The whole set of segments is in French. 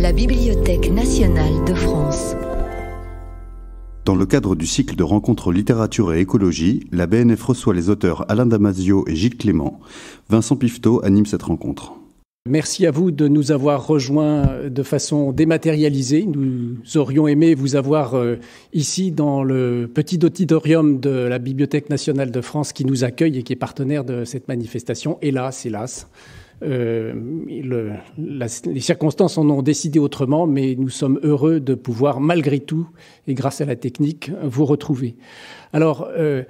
la Bibliothèque nationale de France. Dans le cadre du cycle de rencontres littérature et écologie, la BNF reçoit les auteurs Alain Damasio et Gilles Clément. Vincent pifto anime cette rencontre. Merci à vous de nous avoir rejoints de façon dématérialisée. Nous aurions aimé vous avoir euh, ici dans le petit auditorium de la Bibliothèque nationale de France qui nous accueille et qui est partenaire de cette manifestation. Hélas, hélas. Euh, les circonstances en ont décidé autrement, mais nous sommes heureux de pouvoir, malgré tout, et grâce à la technique, vous retrouver. Alors, euh,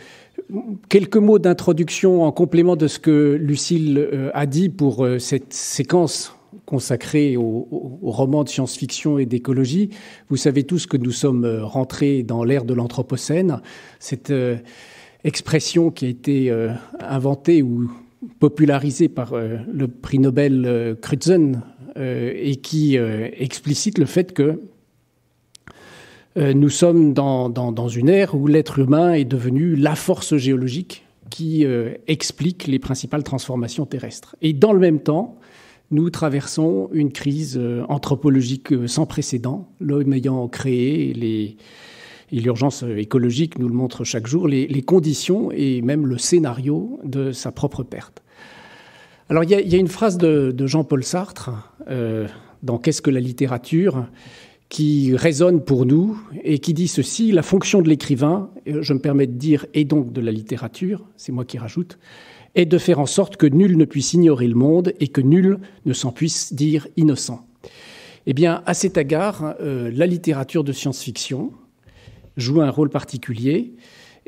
quelques mots d'introduction en complément de ce que Lucille euh, a dit pour cette séquence consacrée au roman de science-fiction et d'écologie. Vous savez tous que nous sommes rentrés dans l'ère de l'Anthropocène. Cette expression qui a été inventée ou popularisé par euh, le prix Nobel euh, Crutzen euh, et qui explicite le fait que nous sommes dans, dans, dans une ère où l'être humain est devenu la force géologique qui explique les principales transformations terrestres. Et dans le même temps, nous traversons une crise anthropologique sans précédent, l'homme ayant créé les, et l'urgence écologique nous le montre chaque jour, les, conditions et même le scénario de sa propre perte. Alors il y, a une phrase de, Jean-Paul Sartre euh, dans Qu'est-ce que la littérature qui résonne pour nous et qui dit ceci, la fonction de l'écrivain, euh, je me permets de dire, et donc de la littérature, c'est moi qui rajoute, est de faire en sorte que nul ne puisse ignorer le monde et que nul ne s'en puisse dire innocent. Eh bien, à cet égard, euh, la littérature de science-fiction, joue un rôle particulier.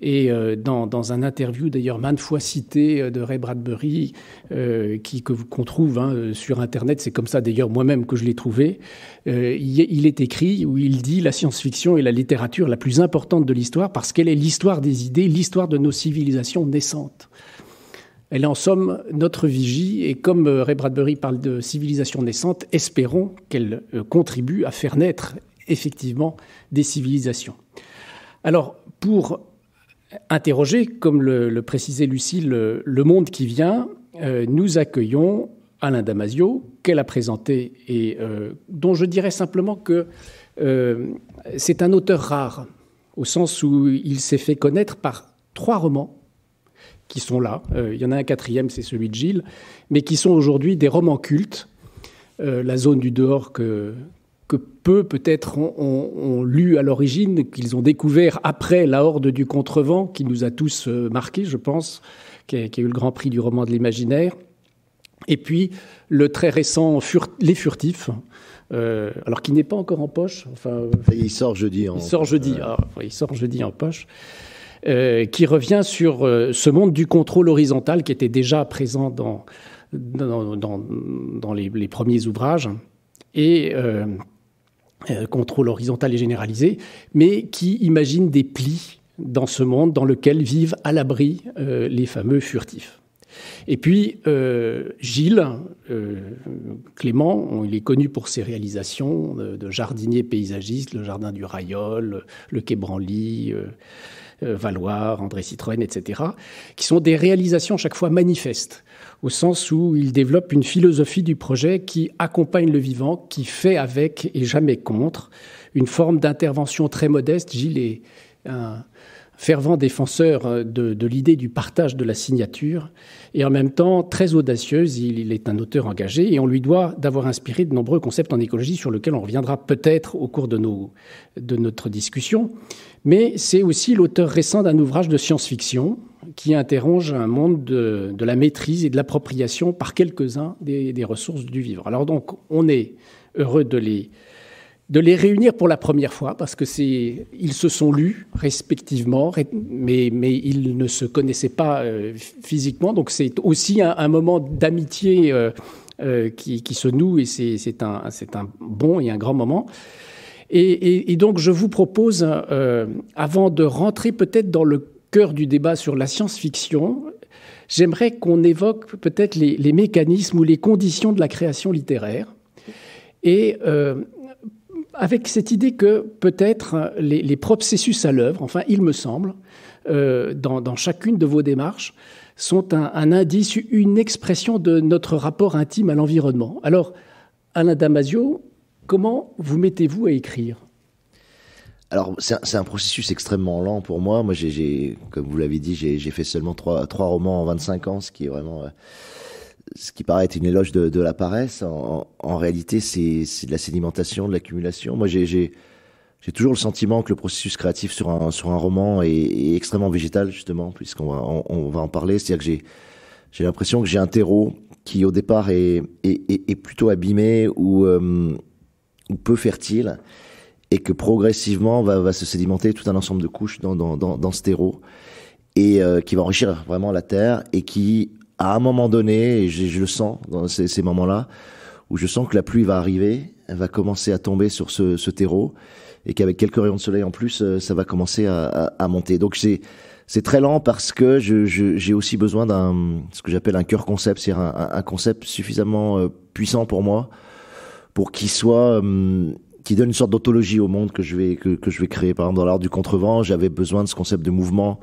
Et euh, dans, dans, un interview, d'ailleurs maintes fois cité euh, de Ray Bradbury, euh, qui, que, qu'on trouve hein, sur Internet, c'est comme ça d'ailleurs moi-même que je l'ai trouvé, il, est écrit où il dit la science-fiction est la littérature la plus importante de l'histoire parce qu'elle est l'histoire des idées, l'histoire de nos civilisations naissantes. Elle est en somme notre vigie, et comme Ray Bradbury parle de civilisation naissante, espérons qu'elle contribue à faire naître effectivement des civilisations. Alors, pour interroger, comme le, précisait Lucille, le, monde qui vient, euh, nous accueillons Alain Damasio, qu'elle a présenté et euh, dont je dirais simplement que euh, c'est un auteur rare, au sens où il s'est fait connaître par trois romans qui sont là. il y en a un quatrième, c'est celui de Gilles, mais qui sont aujourd'hui des romans cultes. La zone du dehors que, peu peut-être ont, lu à l'origine, qu'ils ont découvert après la Horde du Contrevent, qui nous a tous euh, marqués, je pense, qui a, eu le Grand Prix du roman de l'imaginaire. Et puis le très récent Les Furtifs, euh, alors qui n'est pas encore en poche. Enfin, il sort jeudi. En... Il sort jeudi. Euh. Ah, il sort jeudi en poche. qui revient sur ce monde du contrôle horizontal qui était déjà présent dans, dans, dans, les, les, premiers ouvrages et euh, contrôle horizontal et généralisé, mais qui imagine des plis dans ce monde dans lequel vivent à l'abri euh, les fameux furtifs. Et puis, euh, Gilles, Clément, il est connu pour ses réalisations de, jardiniers jardinier paysagiste, le jardin du Rayol, le Quai Branly, Valoir, André Citroën, etc., qui sont des réalisations chaque fois manifestes au sens où il développe une philosophie du projet qui accompagne le vivant, qui fait avec et jamais contre, une forme d'intervention très modeste. Gilles est un fervent défenseur euh, de, l'idée du partage de la signature et en même temps très audacieuse. Il, est un auteur engagé et on lui doit d'avoir inspiré de nombreux concepts en écologie sur lesquels on reviendra peut-être au cours de notre discussion. Mais c'est aussi l'auteur récent d'un ouvrage de science-fiction, qui interroge un monde de, la maîtrise et de l'appropriation par quelques-uns des, ressources du vivre. Alors donc, on est heureux de les, de les réunir pour la première fois parce que c'est ils se sont lus respectivement mais mais ils ne se connaissaient pas euh, physiquement donc c'est aussi un, moment d'amitié euh, euh, qui, qui, se noue et c'est un c'est un bon et un grand moment et donc je vous propose avant de rentrer peut-être dans le cœur du débat sur la science-fiction, j'aimerais qu'on évoque peut-être les, mécanismes ou les conditions de la création littéraire. Et euh, avec cette idée que peut-être les, processus à l'œuvre, enfin il me semble, euh, dans, chacune de vos démarches, sont un, un, indice, une expression de notre rapport intime à l'environnement. Alors, Alain Damasio, comment vous mettez-vous à écrire alors c'est un processus extrêmement lent pour moi. Moi, j'ai, comme vous l'avez dit, j'ai fait seulement trois, trois romans en 25 ans, ce qui est vraiment euh, ce qui paraît être une éloge de, de la paresse, en, en réalité, c'est de la sédimentation, de l'accumulation. Moi, j'ai toujours le sentiment que le processus créatif sur un, sur un roman est, est extrêmement végétal, justement, puisqu'on va, on, va en parler. C'est-à-dire que j'ai j'ai l'impression que j'ai un terreau qui, au départ, est, est, est plutôt abîmé ou, euh, ou peu fertile et que progressivement va, va se sédimenter tout un ensemble de couches dans, dans, dans, dans ce terreau et euh, qui va enrichir vraiment la terre et qui, à un moment donné, et je, je le sens dans ces, ces moments-là, où je sens que la pluie va arriver, elle va commencer à tomber sur ce, ce terreau et qu'avec quelques rayons de soleil en plus, euh, ça va commencer à, à, monter. Donc c'est c'est très lent parce que j'ai je, aussi besoin d'un ce que j'appelle un cœur concept, c'est à un, un, concept suffisamment euh, puissant pour moi pour qu'il soit hum, qui donne une sorte d'autologie au monde que je vais que, que, je vais créer. Par exemple, dans l'art du contrevent, j'avais besoin de ce concept de mouvement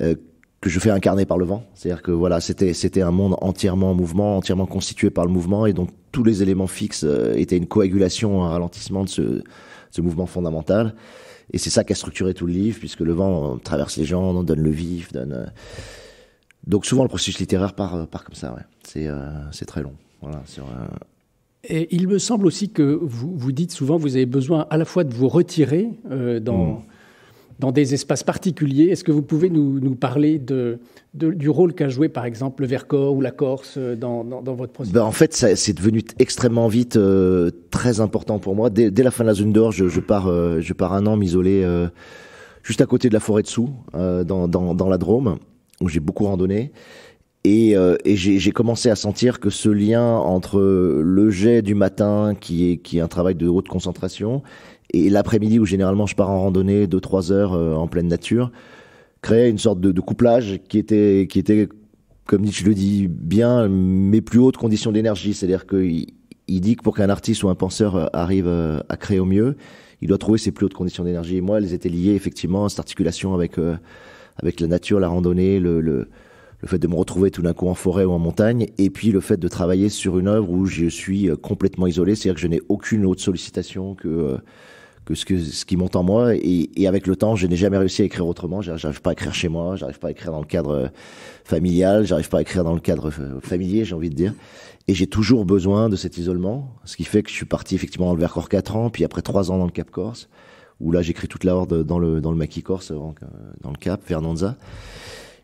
euh, que je fais incarner par le vent. C'est-à-dire que voilà, c'était c'était un monde entièrement en mouvement, entièrement constitué par le mouvement, et donc tous les éléments fixes euh, étaient une coagulation, un ralentissement de ce, ce mouvement fondamental. Et c'est ça qui a structuré tout le livre, puisque le vent euh, traverse les gens, donne le vif, donne. Donc souvent le processus littéraire part part comme ça. Ouais. C'est c'est très long. Voilà sur il me semble aussi que vous, vous dites souvent vous avez besoin à la fois de vous retirer euh, dans, hmm. dans des espaces particuliers. Est-ce que vous pouvez nous, nous parler de, du rôle qu'a joué par exemple le Vercors ou la Corse euh, dans, dans, votre processus ben, En fait, c'est devenu extrêmement vite euh, très important pour moi. Dès, la fin de la zone d'or, je, pars, je pars un an m'isoler juste à côté de la forêt de Sous, dans, dans, dans la Drôme, où j'ai beaucoup randonné et, euh, et j'ai commencé à sentir que ce lien entre le jet du matin, qui est, qui est un travail de haute concentration, et l'après-midi où généralement je pars en randonnée 2-3 heures euh, en pleine nature, créait une sorte de, de, couplage qui était, qui était, comme je le dis bien, mes plus hautes conditions d'énergie. C'est-à-dire qu'il il dit que pour qu'un artiste ou un penseur euh, arrive à créer au mieux, il doit trouver ses plus hautes conditions d'énergie. Et moi, elles étaient liées effectivement à cette articulation avec, avec la nature, la randonnée, le, le le fait de me retrouver tout d'un coup en forêt ou en montagne, et puis le fait de travailler sur une œuvre où je suis euh, complètement isolé, c'est-à-dire que je n'ai aucune autre sollicitation que euh, que ce, que ce qui monte en moi. Et, et avec le temps, je n'ai jamais réussi à écrire autrement. J'arrive pas à écrire chez moi, j'arrive pas à écrire dans le cadre euh, familial, j'arrive pas à écrire dans le cadre familier, j'ai envie de dire. Et j'ai toujours besoin de cet isolement, ce qui fait que je suis parti effectivement dans le Vercors 4 ans, puis après 3 ans dans le Cap Corse, où là j'écris toute la horde dans le, dans le Maquis Corse, dans le Cap, Fernanza.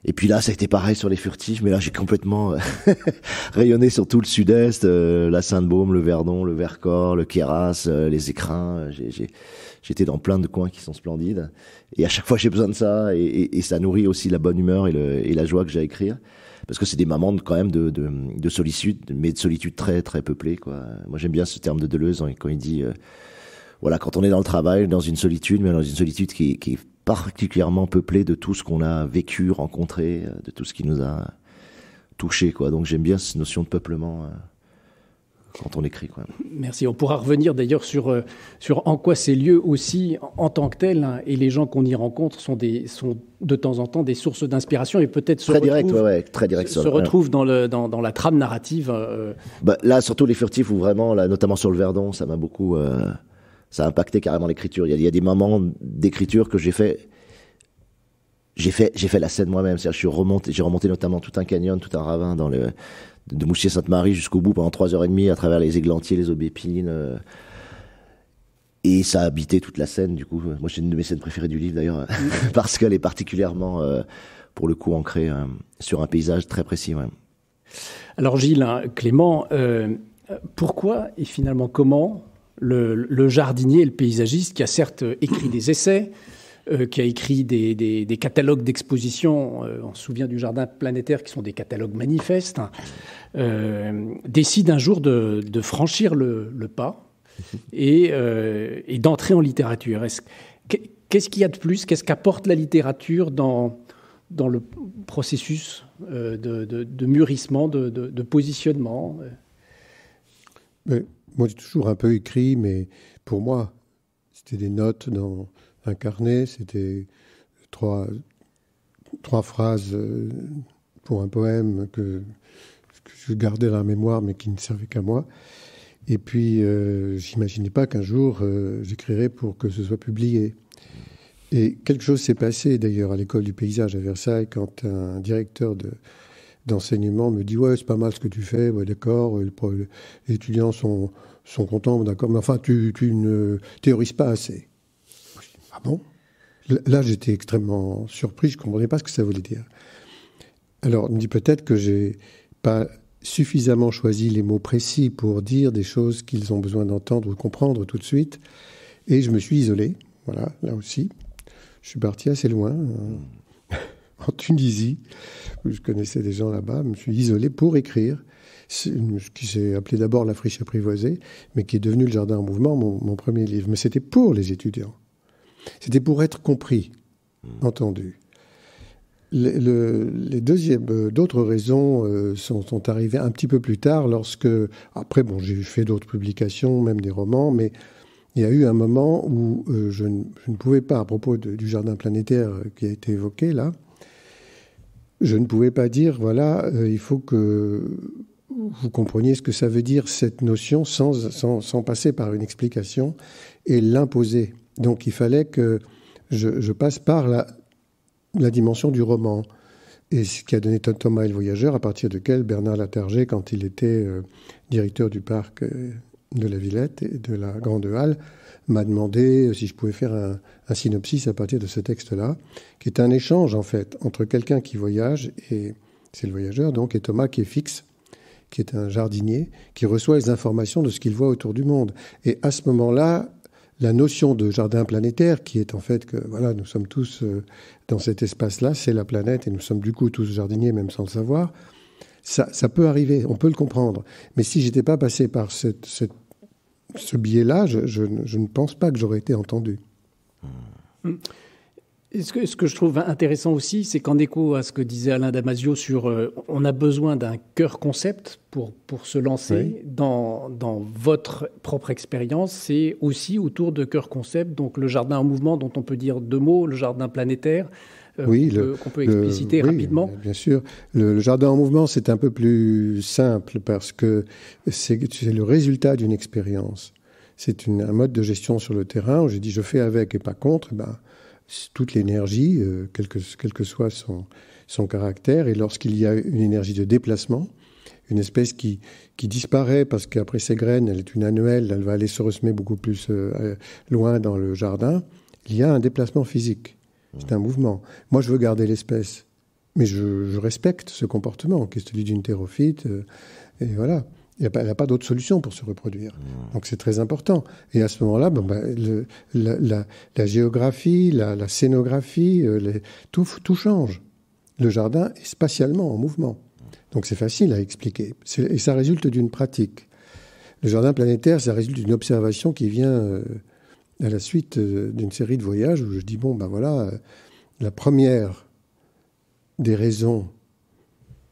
Et puis là, ça a été pareil sur les furtifs, mais là, j'ai complètement euh, rayonné sur tout le sud-est, euh, la Sainte-Baume, le Verdon, le Vercors, le Queyras, euh, les Écrins. J'étais dans plein de coins qui sont splendides. Et à chaque fois, j'ai besoin de ça. Et, et, ça nourrit aussi la bonne humeur et, et la joie que j'ai à écrire. Parce que c'est des mamans quand même de, de, de, solitude, mais de solitude très, très peuplée. Quoi. Moi, j'aime bien ce terme de Deleuze hein, quand il dit... voilà, quand on est dans le travail, dans une solitude, mais dans une solitude qui, qui est particulièrement peuplé de tout ce qu'on a vécu, rencontré, euh, de tout ce qui nous a touché. Quoi. Donc j'aime bien cette notion de peuplement euh, quand on écrit. Merci. On pourra revenir d'ailleurs sur, euh, sur en quoi ces lieux aussi, en tant que tels, hein, et les gens qu'on y rencontre sont, des, de temps en temps des sources d'inspiration et peut-être se, direct, retrouvent, très direct, se, dans, le, dans, la trame narrative. Bah, là, surtout les furtifs, ou vraiment, là, notamment sur le Verdon, ça m'a beaucoup ça a impacté carrément l'écriture. Il y, a des moments d'écriture que j'ai fait. J'ai fait, j'ai fait la scène moi-même. je suis remonté, j'ai remonté notamment tout un canyon, tout un ravin dans le, de mouchier sainte marie jusqu'au bout pendant trois heures et demie à travers les églantiers, les aubépines. Euh, et ça a habité toute la scène, du coup. Moi, c'est une de mes scènes préférées du livre, d'ailleurs, parce qu'elle est particulièrement, euh, pour le coup, ancrée euh, sur un paysage très précis. Alors, Gilles, hein, Clément, pourquoi et finalement comment le, jardinier et le paysagiste qui a certes écrit des essais, euh, qui a écrit des, catalogues d'expositions, euh, on se souvient du jardin planétaire qui sont des catalogues manifestes, hein, euh, décide un jour de, franchir le, pas et, d'entrer en littérature. Qu'est-ce qu'il y a de plus Qu'est-ce qu'apporte la littérature dans, le processus de, mûrissement, de, positionnement moi, j'ai toujours un peu écrit, mais pour moi, c'était des notes dans un carnet, c'était trois, trois phrases euh, pour un poème que, je gardais dans la mémoire, mais qui ne servait qu'à moi. Et puis, je euh, j'imaginais pas qu'un jour, euh, j'écrirais pour que ce soit publié. Et quelque chose s'est passé d'ailleurs à l'école du paysage à Versailles quand un directeur de, d'enseignement me dit ouais c'est pas mal ce que tu fais d'accord les étudiants sont sont contents, d'accord, mais enfin, tu, tu, ne théorises pas assez. Ah bon Là, j'étais extrêmement surpris, je ne comprenais pas ce que ça voulait dire. Alors, on me dit peut-être que j'ai pas suffisamment choisi les mots précis pour dire des choses qu'ils ont besoin d'entendre ou comprendre tout de suite, et je me suis isolé, voilà, là aussi. Je suis parti assez loin. Euh, en Tunisie. Je connaissais des gens là-bas, je me suis isolé pour écrire ce qui s'est appelé d'abord la friche apprivoisée, mais qui est devenu le jardin en mouvement, mon, premier livre. Mais c'était pour les étudiants. C'était pour être compris, mmh. entendu. les euh, d'autres raisons euh, sont, arrivées un petit peu plus tard, lorsque après, bon, j'ai fait d'autres publications, même des romans, mais il y a eu un moment où euh, je, ne, pouvais pas, à propos du jardin planétaire qui a été évoqué là, je ne pouvais pas dire, voilà, euh, il faut que vous compreniez ce que ça veut dire, cette notion, sans, passer par une explication et l'imposer. Donc il fallait que je, passe par la, la, dimension du roman. Et ce qui a donné Thomas et le voyageur, à partir duquel Bernard Latarger, quand il était euh, directeur du parc euh, de la Villette et de la Grande Halle, m'a demandé si je pouvais faire un, synopsis à partir de ce texte-là, qui est un échange en fait entre quelqu'un qui voyage, et c'est le voyageur donc, et Thomas qui est fixe, qui est un jardinier, qui reçoit les informations de ce qu'il voit autour du monde. Et à ce moment-là, la notion de jardin planétaire, qui est en fait que voilà, nous sommes tous euh, dans cet espace-là, c'est la planète, et nous sommes du coup tous jardiniers, même sans le savoir. Ça, ça peut arriver, on peut le comprendre. Mais si j'étais pas passé par cette ce biais-là, je, ne pense pas que j'aurais été entendu. Hmm. ce, que, je trouve intéressant aussi, c'est qu'en écho à ce que disait Alain Damasio sur euh, on a besoin d'un cœur concept pour, pour se lancer dans, dans, votre propre expérience, c'est aussi autour de cœur concept, donc le jardin en mouvement dont on peut dire deux mots, le jardin planétaire, euh, oui, qu'on, peut, expliciter rapidement Bien sûr. Le, jardin en mouvement, c'est un peu plus simple parce que c'est le résultat d'une expérience. C'est un mode de gestion sur le terrain où j'ai dit je fais avec et pas contre. Ben, toute l'énergie, euh, quel, que, soit son, son caractère, et lorsqu'il y a une énergie de déplacement, une espèce qui, qui disparaît parce qu'après ses graines, elle est une annuelle, elle va aller se ressemer beaucoup plus euh, loin dans le jardin, il y a un déplacement physique. C'est un mouvement. Moi, je veux garder l'espèce. Mais je, respecte ce comportement qui est celui d'une thérophyte. Euh, et voilà. Il n'y a, pas, d'autre solution pour se reproduire. Mmh. Donc c'est très important. Et à ce moment-là, ben, la, géographie, la, scénographie, euh, tout, change. Le jardin est spatialement en mouvement. Donc c'est facile à expliquer. Et ça résulte d'une pratique. Le jardin planétaire, ça résulte d'une observation qui vient euh, à la suite euh, d'une série de voyages où je dis bon ben voilà, euh, la première des raisons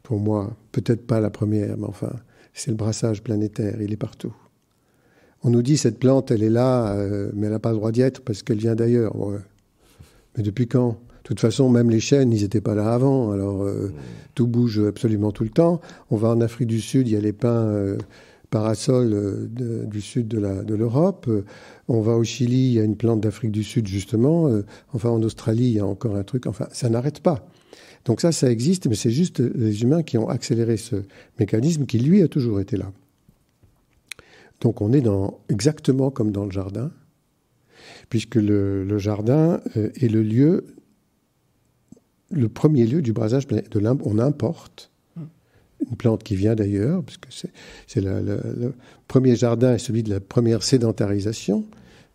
pour moi, peut-être pas la première, mais enfin, c'est le brassage planétaire, il est partout. On nous dit cette plante, elle est là, euh, mais elle n'a pas le droit d'y être parce qu'elle vient d'ailleurs. Mais depuis quand De toute façon, même les chênes, ils n'étaient pas là avant. Alors, tout bouge absolument tout le temps. On va en Afrique du Sud, il y a les pins parasol euh, du sud de l'Europe. Euh, on va au Chili, il y a une plante d'Afrique du Sud justement. Euh, enfin, en Australie, il y a encore un truc. Enfin, ça n'arrête pas. Donc ça, ça existe, mais c'est juste les humains qui ont accéléré ce mécanisme qui, lui, a toujours été là. Donc on est dans, exactement comme dans le jardin, puisque le, jardin est le lieu, le premier lieu du brasage de On importe une plante qui vient d'ailleurs, que c'est le, premier jardin et celui de la première sédentarisation.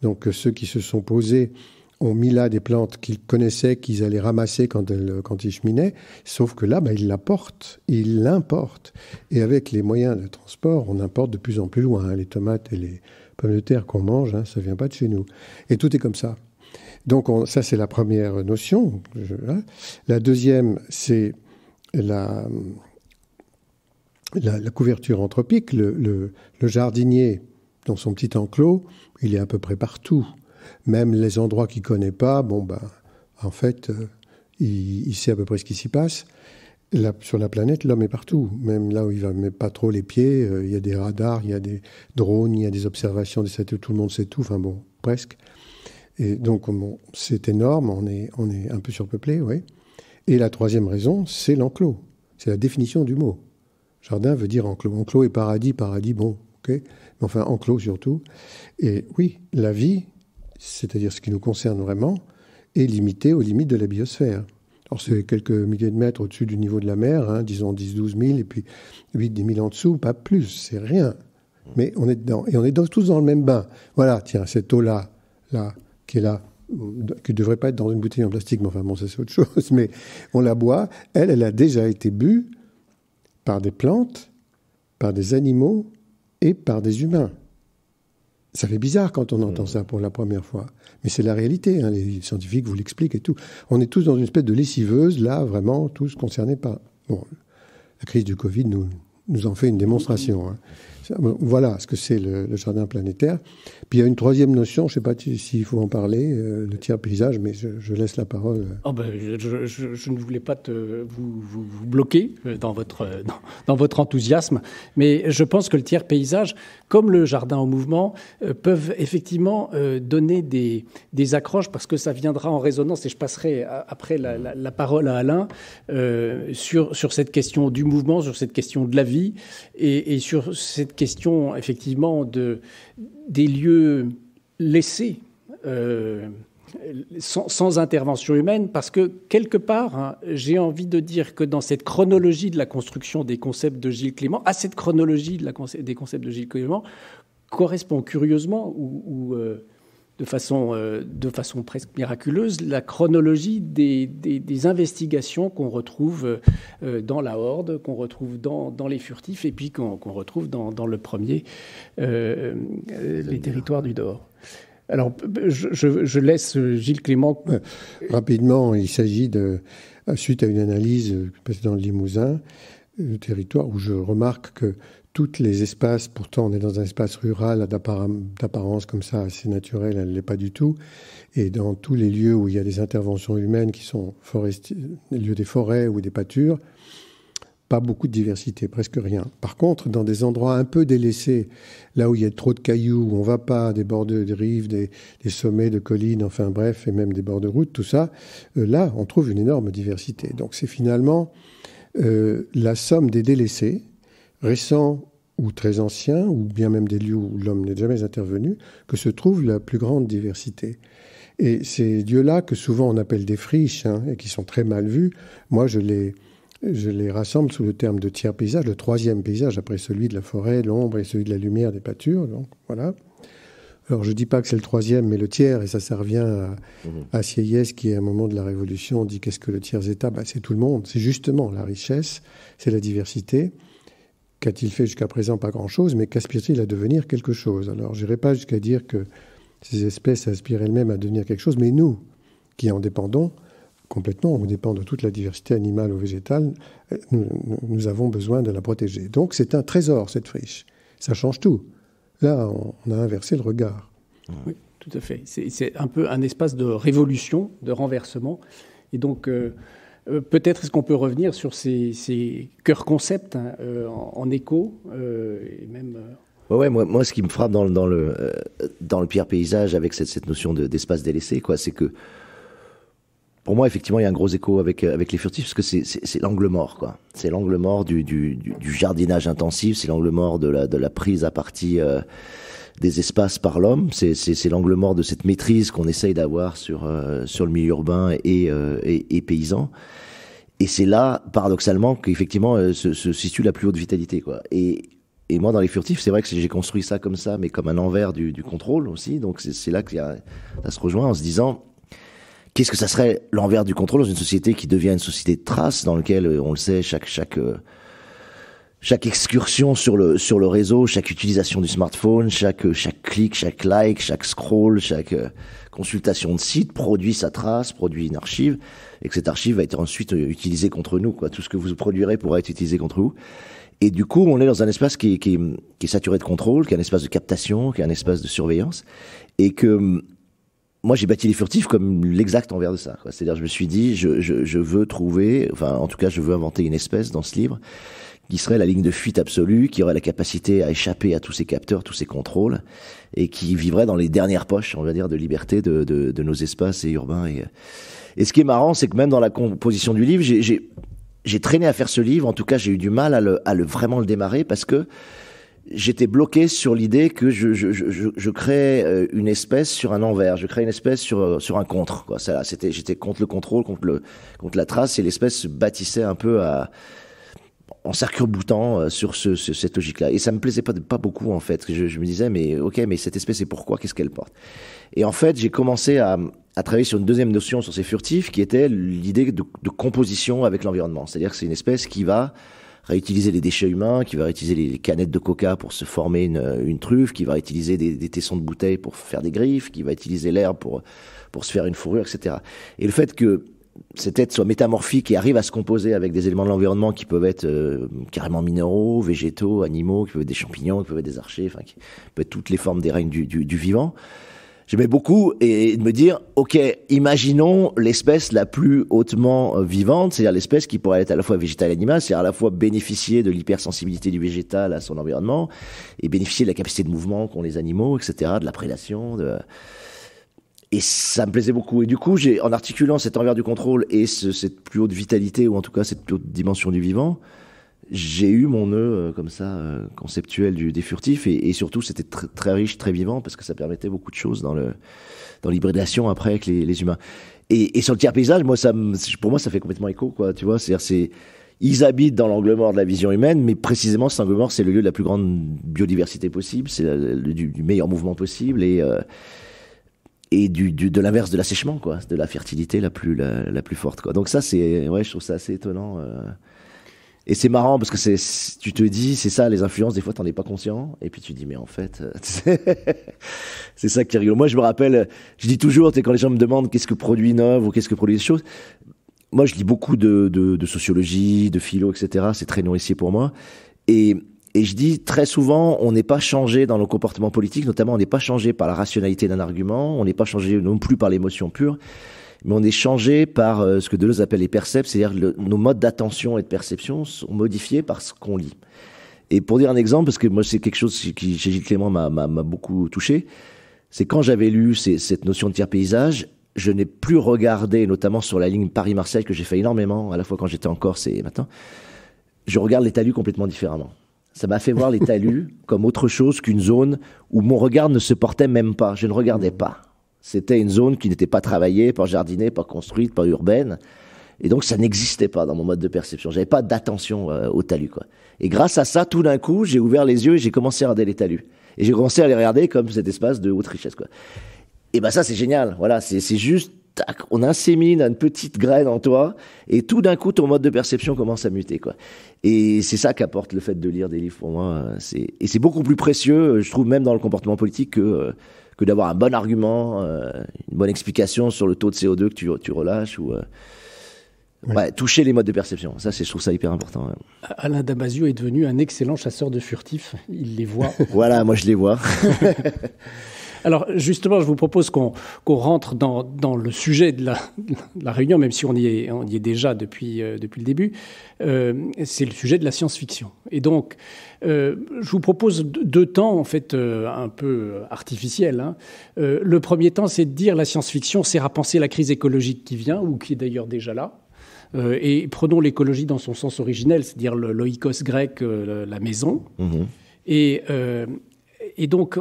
Donc euh, ceux qui se sont posés ont mis là des plantes qu'ils connaissaient, qu'ils allaient ramasser quand, ils cheminaient, sauf que là, bah, ils l'apportent, ils l'importent. Et avec les moyens de transport, on importe de plus en plus loin. Hein. les tomates et les pommes de terre qu'on mange, hein, ça ne vient pas de chez nous. Et tout est comme ça. Donc ça, c'est la première notion. Hein. La deuxième, c'est la la, couverture anthropique, le, jardinier dans son petit enclos, il est à peu près partout. Même les endroits qu'il ne connaît pas, bon ben, en fait, euh, il, sait à peu près ce qui s'y passe. sur la planète, l'homme est partout. Même là où il ne met pas trop les pieds, euh, il y a des radars, il y a des drones, il y a des observations, des tout le monde sait tout, enfin bon, presque. Et donc, c'est énorme, on est, on est un peu surpeuplé, oui. Et la troisième raison, c'est l'enclos. C'est la définition du mot. Jardin veut dire enclos. Enclos et paradis, paradis, bon, ok, enfin enclos surtout. Et oui, la vie, c'est-à-dire ce qui nous concerne vraiment, est limitée aux limites de la biosphère. Alors c'est quelques milliers de mètres au-dessus du niveau de la mer, hein, disons 10-12 000, et puis 8-10 000 en dessous, pas plus, c'est rien. Mais on est dedans, et on est tous dans le même bain. Voilà, tiens, cette eau-là, là, qui est là, qui ne devrait pas être dans une bouteille en plastique, mais enfin bon, ça c'est autre chose, mais on la boit, elle, elle a déjà été bue, par des plantes, par des animaux et par des humains. Ça fait bizarre quand on entend hmm. ça pour la première fois. Mais c'est la réalité, hein, les scientifiques vous l'expliquent et tout. On est tous dans une espèce de lessiveuse, là, vraiment, tous concernés par... Bon, la crise du Covid nous, en fait une démonstration. Hein. Voilà ce que c'est le, jardin planétaire. Puis il y a une troisième notion, je ne sais pas s'il faut en parler, euh, le tiers paysage, mais je, laisse la parole. Euh. Oh ben, je, ne voulais pas te, vous, bloquer euh, dans votre, dans votre enthousiasme, mais je pense que le tiers paysage, comme le jardin au mouvement, euh, peuvent effectivement euh, donner des, accroches parce que ça viendra en résonance, et je passerai euh, après la, parole à Alain, sur, sur cette question du mouvement, sur cette question de la vie, et, sur cette question effectivement de, des lieux laissés sans, intervention humaine, parce que quelque part, hein, j'ai envie de dire que dans cette chronologie de la construction des concepts de Gilles Clément, à cette chronologie des concepts de Gilles Clément, correspond curieusement ou, euh, de, façon, euh, de façon presque miraculeuse la chronologie des, investigations qu'on retrouve euh, dans la Horde, qu'on retrouve dans, les furtifs et puis qu'on retrouve dans, le premier, les territoires du dehors ». Alors, je, laisse Gilles Clément. Euh, Rapidement, il s'agit de, euh, suite à une analyse euh, passée dans le Limousin, le territoire où je remarque que tous les espaces, pourtant on est dans un espace rural d'apparence comme ça assez naturelle, elle ne l'est pas du tout, et dans tous les lieux où il y a des interventions humaines qui sont des lieux des forêts ou des pâtures, pas beaucoup de diversité, presque rien. Par contre, dans des endroits un peu délaissés, là où il y a trop de cailloux, où on va pas, des bords de rives, des, sommets de collines, enfin bref, et même des bords de route, tout ça, euh, là, on trouve une énorme diversité. Donc c'est finalement euh, la somme des délaissés, récents ou très anciens, ou bien même des lieux où l'homme n'est jamais intervenu, que se trouve la plus grande diversité. Et ces lieux-là, que souvent on appelle des friches, hein, et qui sont très mal vus, moi je les je les rassemble sous le terme de tiers paysage, le troisième paysage après celui de la forêt, l'ombre et celui de la lumière des pâtures. voilà. Alors je ne dis pas que c'est le troisième, mais le tiers, et ça, ça revient à, mhm. à Sieyès qui, à un moment de la Révolution, dit qu'est-ce que le tiers état bah, C'est tout le monde, c'est justement la richesse, c'est la diversité. Qu'a-t-il fait jusqu'à présent Pas grand-chose, mais qu'aspire-t-il à devenir quelque chose Alors je n'irai pas jusqu'à dire que ces espèces aspirent elles-mêmes à devenir quelque chose, mais nous, qui en dépendons, complètement, on dépend de toute la diversité animale ou végétale, euh, nous, avons besoin de la protéger. Donc c'est un trésor, cette friche. Ça change tout. Là, on, a inversé le regard. Oui, tout à fait. C'est un peu un espace de révolution, de renversement. Et donc, euh, euh, peut-être est-ce qu'on peut revenir sur ces, ces cœurs concepts hein, en, écho, et même... Ouais, moi, moi, ce qui me frappe dans, le, dans pire paysage avec cette, notion d'espace délaissé, quoi, c'est que pour moi, effectivement, il y a un gros écho avec euh, avec les furtifs parce que c'est l'angle mort, quoi. C'est l'angle mort du, du, jardinage intensif, c'est l'angle mort de la de la prise à partie euh, des espaces par l'homme. C'est l'angle mort de cette maîtrise qu'on essaye d'avoir sur euh, sur le milieu urbain et et, paysan. Et c'est là, paradoxalement, qu'effectivement se, situe la plus haute vitalité, quoi. Et et moi, dans les furtifs, c'est vrai que j'ai construit ça comme ça, mais comme un envers du, du contrôle aussi. Donc c'est là qu'il y a, ça se rejoint en se disant Qu'est-ce que ça serait l'envers du contrôle dans une société qui devient une société de traces dans laquelle, euh, on le sait, chaque chaque euh, chaque excursion sur le sur le réseau, chaque utilisation du smartphone, chaque euh, chaque clic, chaque like, chaque scroll, chaque consultation de site produit sa trace, produit une archive, et que cette archive va être ensuite utilisée contre nous. Quoi. Tout ce que vous produirez pourra être utilisé contre vous. Et du coup, on est dans un espace qui, qui, qui est saturé de contrôle, qui est un espace de captation, qui est un espace de surveillance, et que hum, moi, j'ai bâti les furtifs comme l'exact envers de ça. C'est-à-dire, je me suis dit, je, je, je, veux trouver, enfin, en tout cas, je veux inventer une espèce dans ce livre qui serait la ligne de fuite absolue, qui aurait la capacité à échapper à tous ces capteurs, tous ces contrôles, et qui vivrait dans les dernières poches, on va dire, de liberté de, de, de nos espaces et urbains. Et, ce qui est marrant, c'est que même dans la composition du livre, j'ai traîné à faire ce livre. En tout cas, j'ai eu du mal à le, à le vraiment le démarrer parce que j'étais bloqué sur l'idée que je, crée euh, une espèce sur un envers, je crée une espèce sur, euh, sur un contre. Quoi. Ça, c'était, j'étais contre le contrôle, contre, le, la trace, et l'espèce se bâtissait un peu à, en cercure boutant euh, sur cette logique-là. Et ça me plaisait pas, pas beaucoup, en fait. Je, je me disais, mais ok, mais cette espèce, c'est pourquoi Qu'est-ce qu'elle porte Et en fait, j'ai commencé à, travailler sur une deuxième notion sur ces furtifs, qui était l'idée de composition avec l'environnement. C'est-à-dire que c'est une espèce qui va réutiliser les déchets humains, qui va réutiliser les canettes de coca pour se former une, truffe, qui va utiliser des, des, tessons de bouteilles pour faire des griffes, qui va utiliser l'herbe pour, se faire une fourrure, etc. Et le fait que cette être soit métamorphique et arrive à se composer avec des éléments de l'environnement qui peuvent être euh, carrément minéraux, végétaux, animaux, qui peuvent être des champignons, qui peuvent être des archers, enfin, qui peuvent être toutes les formes des règnes du vivant. J'aimais beaucoup et, de me dire, ok, imaginons l'espèce la plus hautement euh, vivante, c'est-à-dire l'espèce qui pourrait être à la fois végétale et animale, c'est-à-dire à la fois bénéficier de l'hypersensibilité du végétal à son environnement et bénéficier de la capacité de mouvement qu'ont les animaux, etc., de la prédation, de... Et ça me plaisait beaucoup. Et du coup, j'ai, en articulant cet envers du contrôle et cette plus haute vitalité, ou en tout cas cette plus haute dimension du vivant, j'ai eu mon nœud euh, comme ça euh, conceptuel du, des furtifs et, et surtout c'était très riche, très vivant parce que ça permettait beaucoup de choses dans le dans l'hybridation après avec les, les humains. Et, et, sur le tiers paysage, moi ça pour moi ça fait complètement écho quoi, tu vois, c'est-à-dire c'est ils habitent dans l'angle mort de la vision humaine, mais précisément cet angle mort c'est le lieu de la plus grande biodiversité possible, c'est du, du, meilleur mouvement possible et euh, et du, du de l'inverse de l'assèchement quoi, de la fertilité la plus la, plus forte quoi. Donc ça c'est ouais, je trouve ça assez étonnant. Et c'est marrant parce que c'est, tu te dis, c'est ça, les influences, des fois, t'en es pas conscient. Et puis tu dis, mais en fait, euh, c'est ça qui rigole. Moi, je me rappelle, je dis toujours, quand les gens me demandent qu'est-ce que produit une ou qu'est-ce que produit des choses, moi, je lis beaucoup de, de, de sociologie, de philo, etc. C'est très nourricier pour moi. Et, et je dis très souvent, on n'est pas changé dans nos comportements politiques, notamment on n'est pas changé par la rationalité d'un argument, on n'est pas changé non plus par l'émotion pure mais on est changé par euh, ce que Deleuze appelle les percepts, c'est-à-dire nos modes d'attention et de perception sont modifiés par ce qu'on lit. Et pour dire un exemple, parce que moi c'est quelque chose qui chez Gilles Clément m'a beaucoup touché, c'est quand j'avais lu cette notion de tiers-paysage, je n'ai plus regardé, notamment sur la ligne Paris-Marseille que j'ai fait énormément, à la fois quand j'étais en Corse et maintenant, je regarde les talus complètement différemment. Ça m'a fait voir les talus comme autre chose qu'une zone où mon regard ne se portait même pas, je ne regardais mm. pas. C'était une zone qui n'était pas travaillée, pas jardinée, pas construite, pas urbaine. Et donc, ça n'existait pas dans mon mode de perception. J'avais pas d'attention euh, au talus, quoi. Et grâce à ça, tout d'un coup, j'ai ouvert les yeux et j'ai commencé à regarder les talus. Et j'ai commencé à les regarder comme cet espace de haute richesse, quoi. Et ben ça, c'est génial. Voilà, c'est juste, tac, on insémine une petite graine en toi, et tout d'un coup, ton mode de perception commence à muter, quoi. Et c'est ça qu'apporte le fait de lire des livres pour moi. Euh, et c'est beaucoup plus précieux, euh, je trouve, même dans le comportement politique que, d'avoir un bon argument, euh, une bonne explication sur le taux de CO2 que tu, tu relâches ou euh, toucher les modes de perception. Ça, je trouve ça hyper important. Alain Damasio est devenu un excellent chasseur de furtifs. Il les voit. voilà, moi je les vois. Alors justement, je vous propose qu'on rentre dans, le sujet de la, réunion, même si on y est, déjà euh, depuis, le début. Euh, c'est le sujet de la science-fiction. Et donc, euh, je vous propose deux temps, en fait, un peu artificiels. Hein. le premier temps, c'est de dire la science-fiction sert à penser la crise écologique qui vient, ou qui est d'ailleurs déjà là. et prenons l'écologie dans son sens originel, c'est-à-dire le loïkos grec, la maison. Mmh. Et et donc,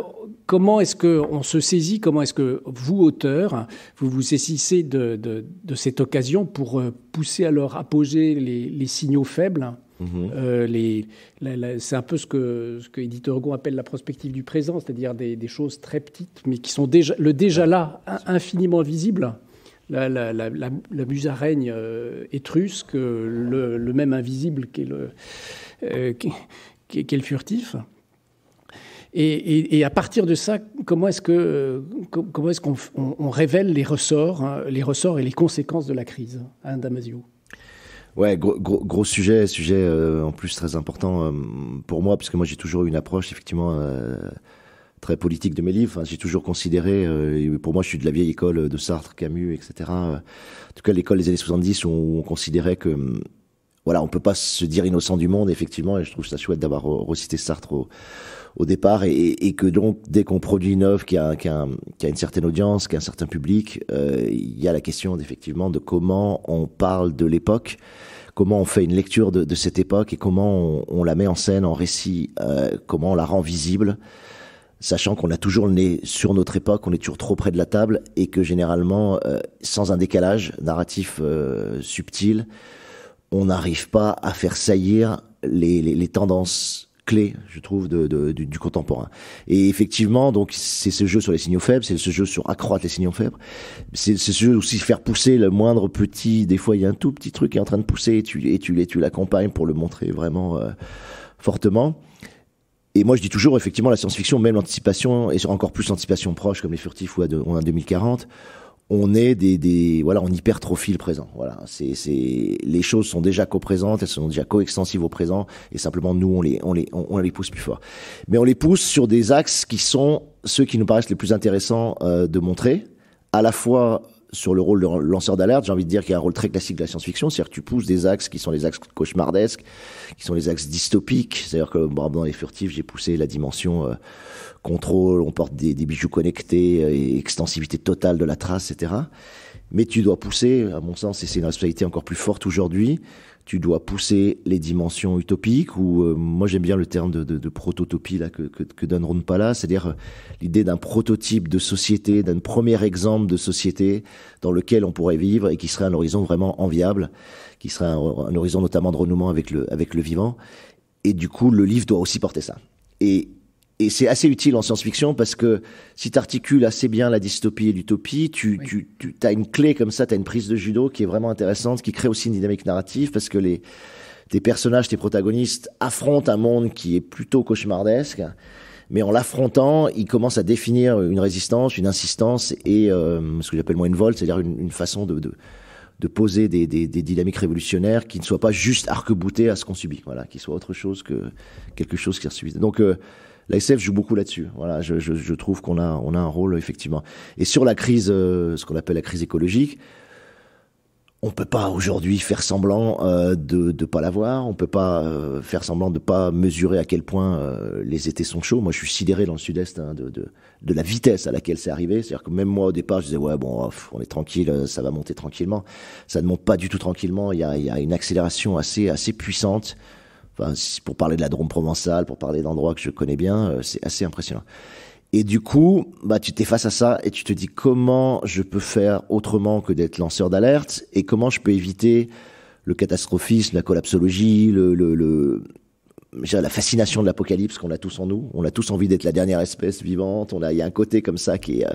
comment est-ce qu'on se saisit, comment est-ce que vous, auteurs, vous vous saisissez de, cette occasion pour euh, pousser à leur apogée les, les signaux faibles hein, mhm. euh, c'est un peu ce que, ce que Edith appelle la prospective du présent, c'est-à-dire des, choses très petites, mais qui sont déjà, le déjà là, infiniment visible. La, la, la, la, musaraigne euh, étrusque, le, même invisible qu'est le, le furtif. Et, et, à partir de ça, comment est-ce que euh, comment est-ce qu'on révèle les ressorts, hein, les ressorts et les conséquences de la crise, hein, Damasio Ouais, gros, sujet, sujet euh, en plus très important euh, pour moi, puisque moi j'ai toujours eu une approche effectivement très politique de mes livres. j'ai toujours considéré, pour moi je suis de la vieille école de Sartre, Camus, etc. en tout cas l'école des années 70 où on considérait que voilà, on peut pas se dire innocent du monde effectivement, et je trouve ça chouette d'avoir recité Sartre au au départ et, que donc dès qu'on produit une œuvre qui a, qui a, une certaine audience, qui a un certain public, euh, il y a la question effectivement de comment on parle de l'époque, comment on fait une lecture de, cette époque et comment on, la met en scène, en récit, euh, comment on la rend visible sachant qu'on a toujours le nez sur notre époque, on est toujours trop près de la table et que généralement, euh, sans un décalage narratif subtil, on n'arrive pas à faire saillir les, les tendances clé, je trouve, du, contemporain. Et effectivement, donc c'est ce jeu sur les signaux faibles, c'est ce jeu sur accroître les signaux faibles, c'est ce jeu aussi faire pousser le moindre petit. Des fois, il y a un tout petit truc qui est en train de pousser et tu tu, l'accompagnes pour le montrer vraiment euh, fortement. Et moi, je dis toujours, effectivement, la science-fiction, même l'anticipation, et encore plus l'anticipation proche, comme Les Furtifs ou en 2040, on est des, voilà, on hypertrophie le présent. Voilà, c'est c'est les choses sont déjà co-présentes, elles sont déjà co-extensives au présent, et simplement nous on les on les on, les pousse plus fort. Mais on les pousse sur des axes qui sont ceux qui nous paraissent les plus intéressants euh, de montrer, à la fois sur le rôle de lanceur d'alerte, j'ai envie de dire qu'il y a un rôle très classique de la science-fiction, c'est-à-dire que tu pousses des axes qui sont les axes cauchemardesques, qui sont les axes dystopiques, c'est-à-dire que bon, dans les furtifs, j'ai poussé la dimension euh, contrôle, on porte des, bijoux connectés, euh, extensivité totale de la trace, etc. Mais tu dois pousser, à mon sens, et c'est une responsabilité encore plus forte aujourd'hui, tu dois pousser les dimensions utopiques, ou euh, moi j'aime bien le terme de, de, de prototopie là, que, que, que donne Ron Palas, c'est-à-dire euh, l'idée d'un prototype de société, d'un premier exemple de société dans lequel on pourrait vivre et qui serait un horizon vraiment enviable, qui serait un, horizon notamment de renouement avec le, avec le vivant. Et du coup, le livre doit aussi porter ça. Et et c'est assez utile en science-fiction parce que si tu articules assez bien la dystopie et l'utopie, tu, tu, tu as une clé comme ça, tu as une prise de judo qui est vraiment intéressante, qui crée aussi une dynamique narrative parce que les, tes personnages, tes protagonistes affrontent un monde qui est plutôt cauchemardesque, mais en l'affrontant, ils commencent à définir une résistance, une insistance et euh, ce que j'appelle moi une vol, c'est-à-dire une, une, façon de, de, de poser des, des, des, dynamiques révolutionnaires qui ne soient pas juste arc-boutées à ce qu'on subit, voilà, qui soient autre chose que quelque chose qui est subi. Donc euh, la SF joue beaucoup là-dessus. Voilà, je, trouve qu'on a, on a un rôle effectivement. Et sur la crise, euh, ce qu'on appelle la crise écologique, on peut pas aujourd'hui faire semblant euh, de ne pas l'avoir, on peut pas euh, faire semblant de pas mesurer à quel point les étés sont chauds. Moi, je suis sidéré dans le sud-est hein, de, de, la vitesse à laquelle c'est arrivé. C'est-à-dire que même moi, au départ, je disais, ouais, bon, on est tranquille, ça va monter tranquillement. Ça ne monte pas du tout tranquillement, il y a, y a, une accélération assez, assez puissante pour parler de la Drôme provençale, pour parler d'endroits que je connais bien, euh, c'est assez impressionnant. Et du coup, bah, tu t'es face à ça et tu te dis comment je peux faire autrement que d'être lanceur d'alerte et comment je peux éviter le catastrophisme, la collapsologie, le, la fascination de l'apocalypse qu'on a tous en nous. On a tous envie d'être la dernière espèce vivante. On a, il y a un côté comme ça qui est,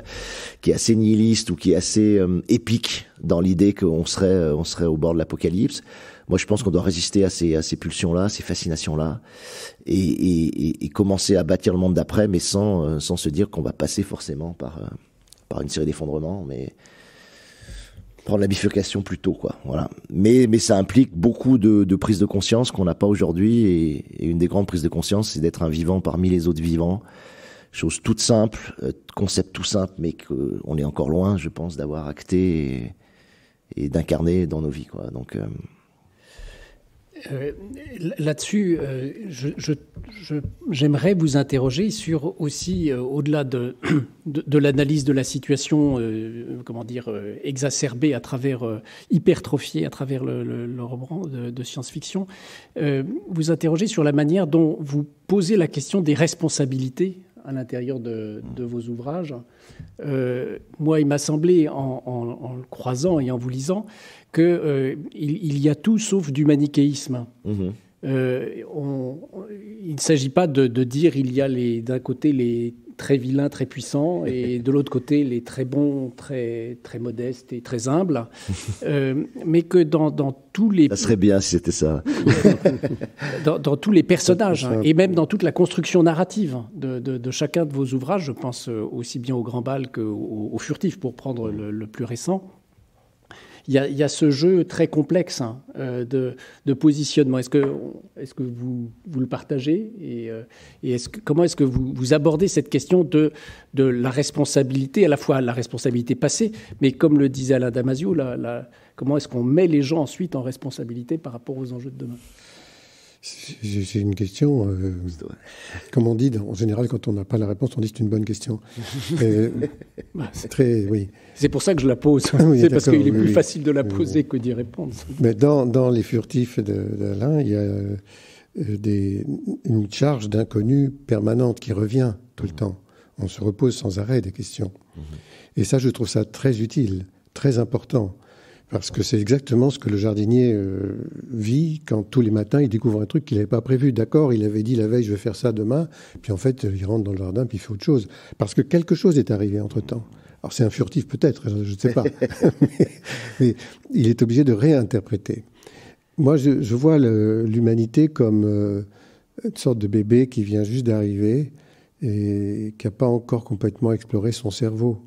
euh, assez nihiliste ou qui est assez euh, épique dans l'idée qu'on on serait au bord de l'apocalypse moi, je pense qu'on doit résister à ces, à ces pulsions-là, ces fascinations-là, et, et, et, commencer à bâtir le monde d'après, mais sans, euh, sans se dire qu'on va passer forcément par, euh, par une série d'effondrements, mais prendre la bifurcation plus tôt, quoi. Voilà. Mais, mais ça implique beaucoup de, de prise de conscience qu'on n'a pas aujourd'hui, et, une des grandes prises de conscience, c'est d'être un vivant parmi les autres vivants. Chose toute simple, euh, concept tout simple, mais qu'on est encore loin, je pense, d'avoir acté et, d'incarner dans nos vies, quoi. Donc, euh, là-dessus, euh, j'aimerais vous interroger sur aussi, euh, au-delà de, l'analyse de la situation, comment dire, exacerbée à travers, hypertrophiée à travers le, roman de, science-fiction, vous interroger sur la manière dont vous posez la question des responsabilités à l'intérieur de, vos ouvrages. moi, il m'a semblé, en, en, le croisant et en vous lisant, qu'il euh, il y a tout sauf du manichéisme. Mhm. Euh, il ne s'agit pas de, dire il y a d'un côté les très vilains, très puissants, et de l'autre côté les très bons, très, très modestes et très humbles, euh, mais que dans, tous les... Ça serait bien si c'était ça. dans, tous les personnages, hein, et même dans toute la construction narrative de, chacun de vos ouvrages, je pense aussi bien au Grand Bal qu'au au Furtif, pour prendre le, le plus récent il y, a, ce jeu très complexe hein, euh, de, positionnement. Est-ce que, vous, le partagez Et, euh, comment est-ce que vous, abordez cette question de, la responsabilité, à la fois la responsabilité passée, mais comme le disait Alain Damasio, la, comment est-ce qu'on met les gens ensuite en responsabilité par rapport aux enjeux de demain j'ai une question. Euh, comme on dit, en général, quand on n'a pas la réponse, on dit c'est une bonne question. Ah, c'est très, oui. C'est pour ça que je la pose. c'est parce qu'il est plus facile de la poser que d'y répondre. Mais dans, dans les furtifs d'Alain, il y a euh, une charge d'inconnu permanente qui revient tout le mmh. temps. On se repose sans arrêt des questions. Mmh. Et ça, je trouve ça très utile, très important. Parce que c'est exactement ce que le jardinier euh, vit quand tous les matins il découvre un truc qu'il n'avait pas prévu. D'accord, il avait dit la veille je vais faire ça demain, puis en fait il rentre dans le jardin puis il fait autre chose. Parce que quelque chose est arrivé entre-temps. Alors c'est un furtif peut-être, je ne sais pas. mais, il est obligé de réinterpréter. Moi je, vois l'humanité comme euh, une sorte de bébé qui vient juste d'arriver et qui n'a pas encore complètement exploré son cerveau.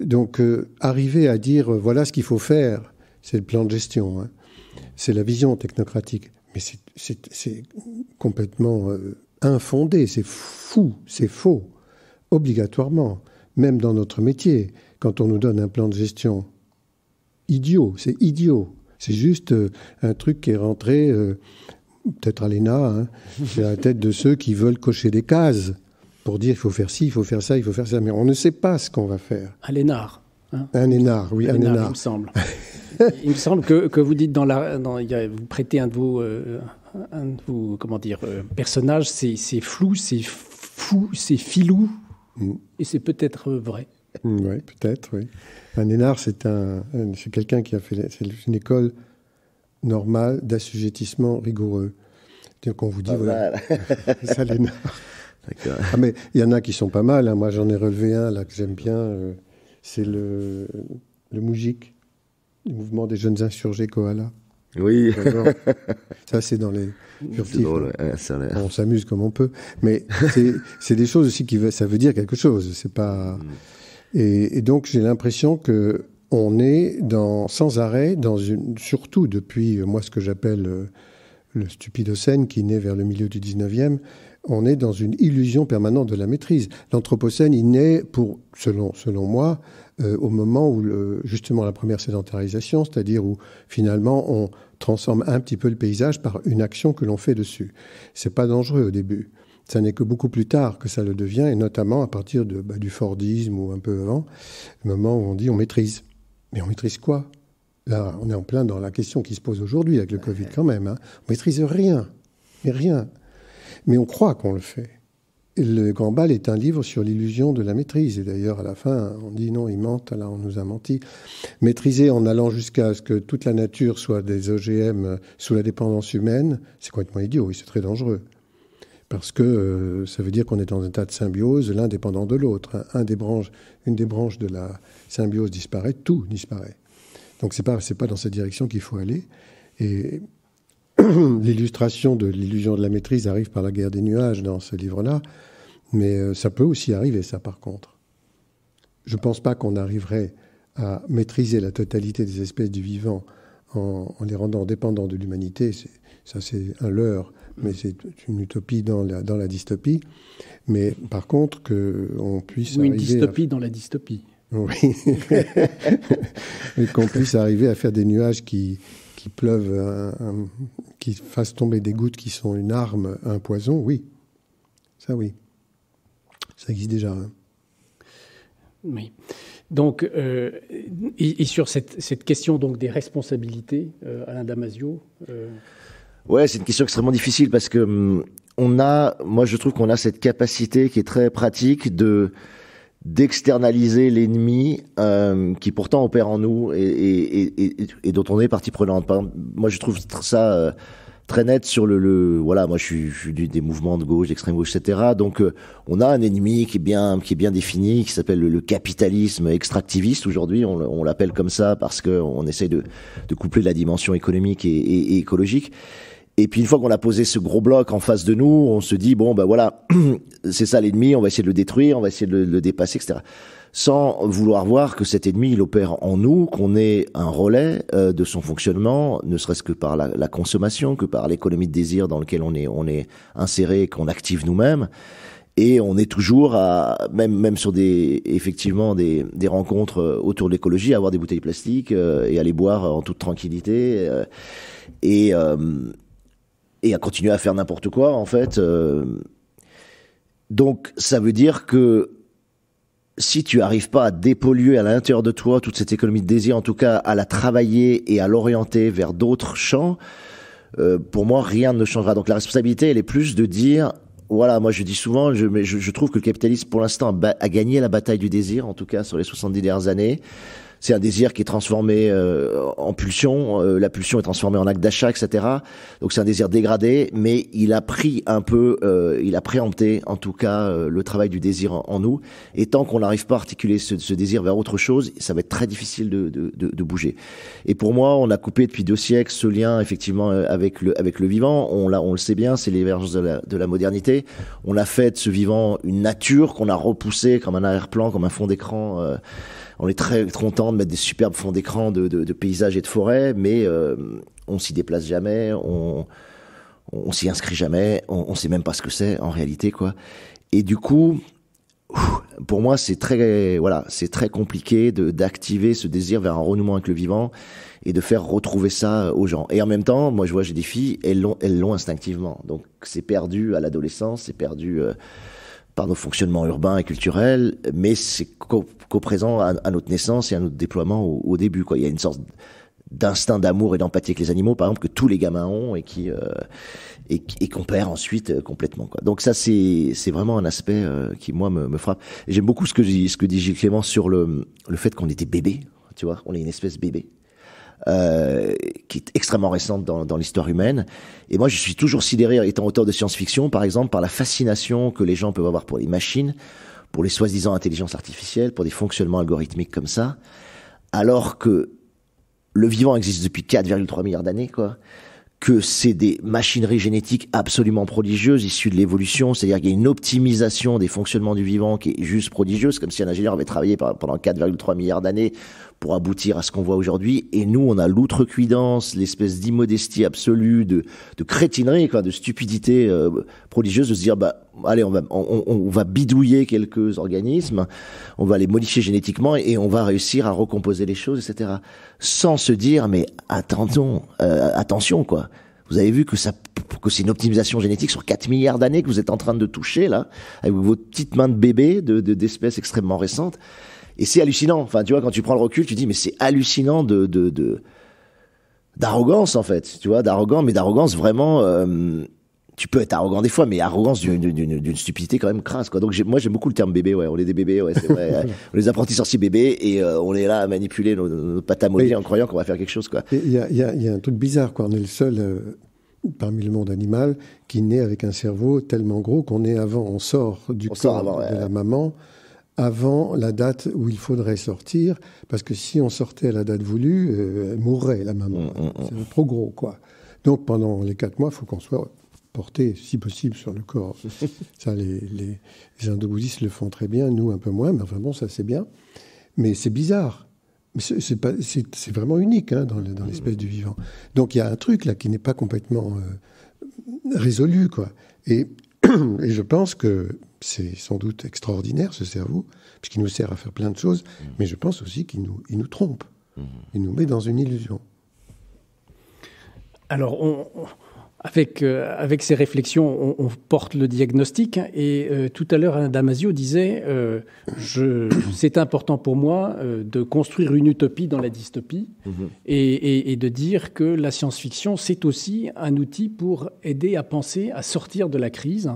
Donc euh, arriver à dire euh, voilà ce qu'il faut faire, c'est le plan de gestion, hein. c'est la vision technocratique. Mais c'est complètement euh, infondé, c'est fou, c'est faux, obligatoirement, même dans notre métier, quand on nous donne un plan de gestion. Idiot, c'est idiot. C'est juste un truc qui est rentré, peut-être à l'ENA, hein. la tête de ceux qui veulent cocher des cases pour dire il faut faire ci, il faut faire ça, il faut faire ça, mais on ne sait pas ce qu'on va faire. Un lénard. Hein. un Lénard, oui, un, Lénard. Il me semble. il me semble que, que vous dites dans la. Dans, vous prêtez un de vos. Euh, comment dire, personnage, euh, personnages, c'est flou, c'est fou, c'est filou. Mm. Et c'est peut-être vrai. Mm, oui, peut-être, oui. Un Lénard, c'est un, quelqu'un qui a fait. C'est une école normale d'assujettissement rigoureux. C'est-à-dire qu'on vous dit, voilà, ça l'énard. Ah, mais il y en a qui sont pas mal. Hein. Moi, j'en ai relevé un là que j'aime bien. Euh, c'est le, Moujik, le mouvement des jeunes insurgés Koala. Oui. ça, c'est dans les furtifs. Hein. on s'amuse comme on peut. Mais c'est des choses aussi qui ça veut dire quelque chose. C'est pas. Mm. Et, donc, j'ai l'impression que on est dans, sans arrêt dans une, surtout depuis moi ce que j'appelle euh, le, le qui naît vers le milieu du 19e, on est dans une illusion permanente de la maîtrise. L'anthropocène, il naît, pour, selon, selon moi, euh, au moment où justement la première sédentarisation, c'est-à-dire où finalement on transforme un petit peu le paysage par une action que l'on fait dessus. C'est pas dangereux au début. Ça n'est que beaucoup plus tard que ça le devient, et notamment à partir de, bah, du Fordisme ou un peu avant, le moment où on dit on maîtrise. Mais on maîtrise quoi Là, on est en plein dans la question qui se pose aujourd'hui avec le Covid quand même. Hein. On maîtrise rien, mais rien mais on croit qu'on le fait. le Grand est un livre sur l'illusion de la maîtrise. Et d'ailleurs, à la fin, on dit non, il mente, là, on nous a menti. Maîtriser en allant jusqu'à ce que toute la nature soit des OGM sous la dépendance humaine, c'est complètement idiot oui c'est très dangereux. Parce que euh, ça veut dire qu'on est dans un tas de symbiose, l'un dépendant de l'autre. Un des branches, une des branches de la symbiose disparaît, tout disparaît. Donc c'est pas, pas dans cette direction qu'il faut aller. Et l'illustration de l'illusion de la maîtrise arrive par la guerre des nuages dans ce livre-là, mais euh, ça peut aussi arriver, ça par contre. Je ne pense pas qu'on arriverait à maîtriser la totalité des espèces du vivant en, les rendant dépendants de l'humanité. Ça, c'est un leurre, mais c'est une utopie dans la, dans la dystopie. Mais par contre, qu'on puisse. Ou une dystopie dans la dystopie. Oui. et qu'on puisse arriver à faire des nuages qui, qui pleuve, qui fasse tomber des gouttes qui sont une arme, un poison, oui. Ça, oui. Ça existe déjà. Hein. Oui. Donc, euh, et, sur cette, question donc des responsabilités, euh, Alain Damasio. Oui, euh, Ouais, c'est une question extrêmement difficile parce que hum, on a, moi je trouve qu'on a cette capacité qui est très pratique de d'externaliser l'ennemi euh, qui pourtant opère en nous et, et, et, et, dont on est partie prenante. moi, je trouve ça euh, très net sur le, le, voilà. Moi, je suis, des mouvements de gauche, d'extrême gauche, etc. Donc, euh, on a un ennemi qui est bien, qui est bien défini, qui s'appelle le, capitalisme extractiviste. Aujourd'hui, on, l'appelle comme ça parce qu'on essaye de, de coupler la dimension économique et, écologique. Et puis une fois qu'on a posé ce gros bloc en face de nous, on se dit bon ben voilà, c'est ça l'ennemi, on va essayer de le détruire, on va essayer de le, dépasser, etc. Sans vouloir voir que cet ennemi il opère en nous, qu'on est un relais euh, de son fonctionnement, ne serait-ce que par la, consommation, que par l'économie de désir dans lequel on est on est inséré, qu'on active nous-mêmes. Et on est toujours à même même sur des effectivement des, des rencontres euh, autour de l'écologie, à avoir des bouteilles plastiques euh, et à les boire en toute tranquillité. et et à continuer à faire n'importe quoi, en fait. Euh, donc, ça veut dire que si tu arrives pas à dépolluer à l'intérieur de toi toute cette économie de désir, en tout cas à la travailler et à l'orienter vers d'autres champs, euh, pour moi, rien ne changera. Donc la responsabilité, elle est plus de dire, voilà, moi je dis souvent, je, je, trouve que le capitalisme, pour l'instant, a, a gagné la bataille du désir, en tout cas sur les 70 dernières années c'est un désir qui est transformé euh, en pulsion, euh, la pulsion est transformée en acte d'achat, etc. Donc c'est un désir dégradé, mais il a pris un peu, euh, il a préempté en tout cas le travail du désir en, nous. Et tant qu'on n'arrive pas à articuler ce, désir vers autre chose, ça va être très difficile de, de, de, bouger. Et pour moi, on a coupé depuis deux siècles ce lien effectivement avec le, avec le vivant. On, on le sait bien, c'est l'émergence de la, de la modernité. On a fait de ce vivant une nature qu'on a repoussée comme un arrière-plan, comme un fond d'écran on est très content de mettre des superbes fonds d'écran de, paysages et de forêts, mais euh, on s'y déplace jamais, on, on s'y inscrit jamais, on, on sait même pas ce que c'est en réalité, quoi. Et du coup, pour moi, c'est très, voilà, c'est très compliqué de d'activer ce désir vers un renouement avec le vivant et de faire retrouver ça aux gens. Et en même temps, moi, je vois, j'ai des filles, elles l'ont, elles l'ont instinctivement. Donc, c'est perdu à l'adolescence, c'est perdu. Euh, par nos fonctionnements urbains et culturels, mais c'est co-présent à, notre naissance et à notre déploiement au, début. Quoi. Il y a une sorte d'instinct d'amour et d'empathie avec les animaux, par exemple, que tous les gamins ont et qui euh, qu'on perd ensuite euh, complètement. Quoi. Donc ça, c'est c'est vraiment un aspect euh, qui moi me, frappe. J'aime beaucoup ce que dit ce que Gilles Clément sur le le fait qu'on était bébé, tu vois, on est une espèce bébé. Euh, qui est extrêmement récente dans, dans l'histoire humaine. Et moi, je suis toujours sidéré, étant auteur de science-fiction, par exemple, par la fascination que les gens peuvent avoir pour les machines, pour les soi-disant intelligences artificielles, pour des fonctionnements algorithmiques comme ça, alors que le vivant existe depuis 4,3 milliards d'années, quoi que c'est des machineries génétiques absolument prodigieuses issues de l'évolution, c'est-à-dire qu'il y a une optimisation des fonctionnements du vivant qui est juste prodigieuse, comme si un ingénieur avait travaillé pendant 4,3 milliards d'années pour aboutir à ce qu'on voit aujourd'hui. Et nous, on a l'outrecuidance, l'espèce d'immodestie absolue, de, de crétinerie, quoi, de stupidité euh, prodigieuse, de se dire, bah, allez, on va, on, va bidouiller quelques organismes, on va les modifier génétiquement et, on va réussir à recomposer les choses, etc. Sans se dire, mais attendons, euh, attention, quoi. Vous avez vu que ça, que c'est une optimisation génétique sur 4 milliards d'années que vous êtes en train de toucher, là, avec vos petites mains de bébé, d'espèces de, d'espèces extrêmement récentes. Et c'est hallucinant. Enfin, tu vois, quand tu prends le recul, tu dis, mais c'est hallucinant de, de, d'arrogance en fait, tu vois, d'arrogance, mais d'arrogance vraiment. Euh, tu peux être arrogant des fois, mais arrogance d'une stupidité quand même crasse quoi. Donc moi j'aime beaucoup le terme bébé, ouais, on est des bébés, ouais, c'est vrai. On On les apprentis sorciers bébés et euh, on est là à manipuler nos, nos pattes en croyant qu'on va faire quelque chose quoi. Il y a, un truc bizarre quoi, on est le seul. Euh, parmi le monde animal, qui naît avec un cerveau tellement gros qu'on est avant, on sort du corps de la maman avant la date où il faudrait sortir, parce que si on sortait à la date voulue, euh, elle mourrait la maman. Mm, mm, mm. C'est trop gros, quoi. Donc pendant les quatre mois, il faut qu'on soit porté, si possible, sur le corps. ça, les, les, le font très bien, nous un peu moins, mais enfin bon, ça c'est bien. Mais c'est bizarre. C'est vraiment unique hein, dans l'espèce du vivant. Donc il y a un truc là qui n'est pas complètement euh, résolu, quoi. Et, et, je pense que c'est sans doute extraordinaire ce cerveau, puisqu'il nous sert à faire plein de choses, mm. mais je pense aussi qu'il nous, nous trompe, mm. il nous met dans une illusion. Alors, avec, euh, avec ces réflexions, on, porte le diagnostic. Hein, et euh, tout à l'heure, Alain Damasio disait euh, c'est important pour moi de construire une utopie dans la dystopie mm-hmm. et, et, de dire que la science-fiction, c'est aussi un outil pour aider à penser à sortir de la crise.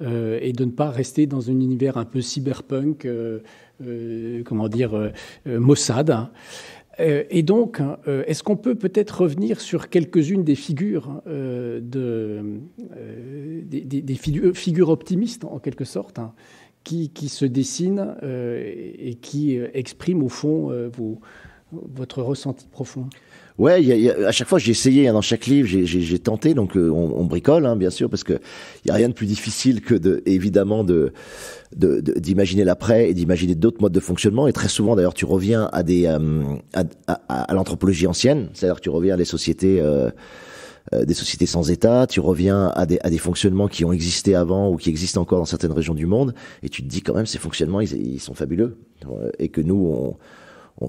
Euh, et de ne pas rester dans un univers un peu cyberpunk, euh, euh, comment dire, Mossad. Et donc, est-ce qu'on peut peut-être revenir sur quelques-unes des figures des, figures, optimistes en quelque sorte, hein, qui, qui, se dessinent et qui expriment au fond votre ressenti profond Ouais, y a, à chaque fois j'ai essayé hein, dans chaque livre, j'ai tenté. Donc euh, on, on, bricole, hein, bien sûr, parce que il y a rien de plus difficile que de, évidemment, de d'imaginer l'après et d'imaginer d'autres modes de fonctionnement. Et très souvent, d'ailleurs, tu reviens à des euh, à, à, à l'anthropologie ancienne, c'est-à-dire tu reviens à des sociétés. Euh, euh, des sociétés sans État, tu reviens à des, à des fonctionnements qui ont existé avant ou qui existent encore dans certaines régions du monde, et tu te dis quand même ces fonctionnements, ils, ils sont fabuleux, et que nous, on,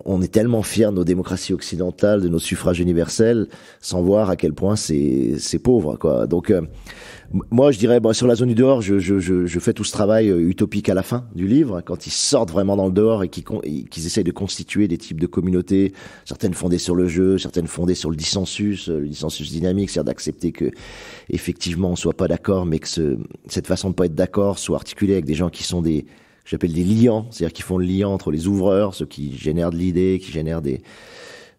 on est tellement fiers de nos démocraties occidentales, de nos suffrages universels, sans voir à quel point c'est pauvre quoi. Donc euh, moi je dirais bon, bah, sur la zone du dehors, je, fais tout ce travail euh, utopique à la fin du livre quand ils sortent vraiment dans le dehors et qu'ils essayent de constituer des types de communautés, certaines fondées sur le jeu, certaines fondées sur le dissensus, euh, le dissensus dynamique, c'est-à-dire d'accepter que effectivement on soit pas d'accord, mais que cette façon de pas être d'accord soit articulée avec des gens qui sont des j'appelle des liants, c'est-à-dire qui font le lien entre les ouvreurs, ceux qui génèrent de l'idée, qui génèrent des,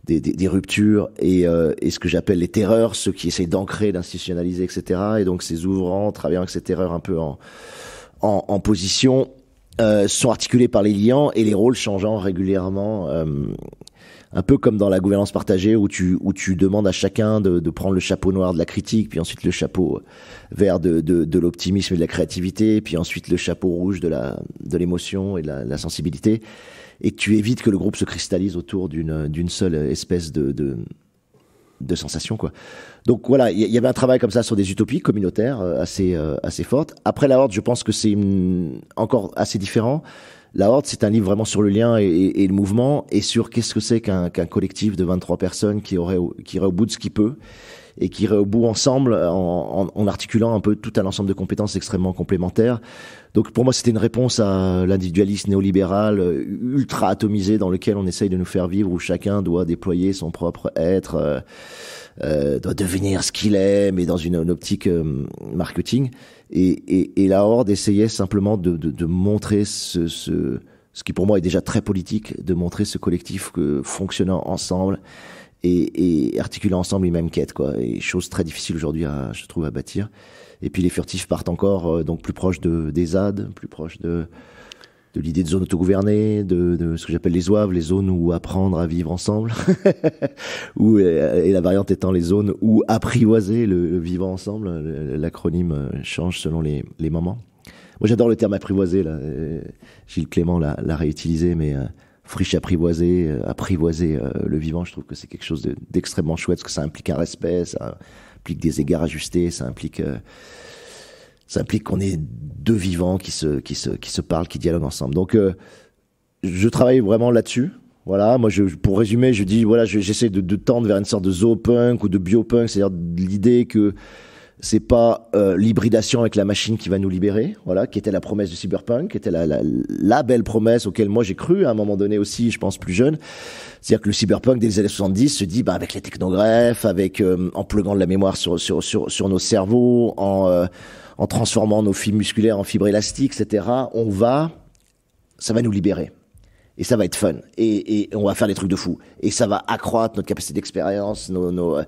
des, ruptures euh, et, ce que j'appelle les terreurs, ceux qui essaient d'ancrer, d'institutionnaliser, etc. Et donc ces ouvrants, travaillant avec ces terreurs un peu en, en, position, euh, sont articulés par les liants et les rôles changeant régulièrement euh, un peu comme dans la gouvernance partagée où tu où tu demandes à chacun de, de prendre le chapeau noir de la critique, puis ensuite le chapeau euh, vert de, de, de l'optimisme et de la créativité, puis ensuite le chapeau rouge de la de l'émotion et de la, la, sensibilité, et que tu évites que le groupe se cristallise autour d'une d'une seule espèce de, de de sensation quoi. Donc voilà, il y, avait un travail comme ça sur des utopies communautaires euh, assez euh, assez fortes. Après la horde, je pense que c'est encore assez différent. La Horde, c'est un livre vraiment sur le lien et, le mouvement et sur qu'est-ce que c'est qu'un collectif de 23 personnes qui, aurait, irait au bout de ce qu'il peut et qui irait au bout ensemble en, articulant un peu tout un ensemble de compétences extrêmement complémentaires. Donc pour moi, c'était une réponse à l'individualisme néolibéral euh, ultra atomisé dans lequel on essaye de nous faire vivre où chacun doit déployer son propre être, euh, euh, doit devenir ce qu'il aime mais dans une, optique marketing. Et, et, et, la Horde essayait simplement de, de, de montrer ce, ce, ce, qui pour moi est déjà très politique, de montrer ce collectif que, fonctionnant ensemble et, et articulant ensemble les mêmes quête, quoi. Et chose très difficile aujourd'hui, à, je trouve, à bâtir. Et puis les furtifs partent encore euh, donc plus proche de, des ZAD, plus proche de de l'idée de zone autogouvernée, de, ce que j'appelle les oives, les zones où apprendre à vivre ensemble, euh, et la variante étant les zones où apprivoiser le, vivant ensemble, euh, l'acronyme euh, change selon les, les moments. Moi j'adore le terme apprivoiser, là. Gilles Clément l'a réutilisé, mais friche apprivoiser, apprivoiser le vivant, je trouve que c'est quelque chose d'extrêmement chouette, parce que ça implique un respect, ça implique des égards ajustés, ça implique ça implique qu'on est deux vivants qui se, qui se, qui se parlent, qui dialoguent ensemble. Donc, euh, je travaille vraiment là-dessus. Voilà, moi, je, pour résumer, je dis, voilà, j'essaie de, de, tendre vers une sorte de zoopunk ou de biopunk, c'est-à-dire l'idée que c'est pas euh, l'hybridation avec la machine qui va nous libérer, voilà, qui était la promesse du cyberpunk, qui était la, la, belle promesse auquel moi j'ai cru à un moment donné aussi, je pense plus jeune. C'est-à-dire que le cyberpunk des années 70 se dit, bah, avec les technogreffes, avec euh, en plugant de la mémoire sur sur sur, sur nos cerveaux, en en transformant nos fibres musculaires en fibres élastiques, etc., on va, ça va nous libérer. Et ça va être fun. Et, on va faire des trucs de fou. Et ça va accroître notre capacité d'expérience. Euh,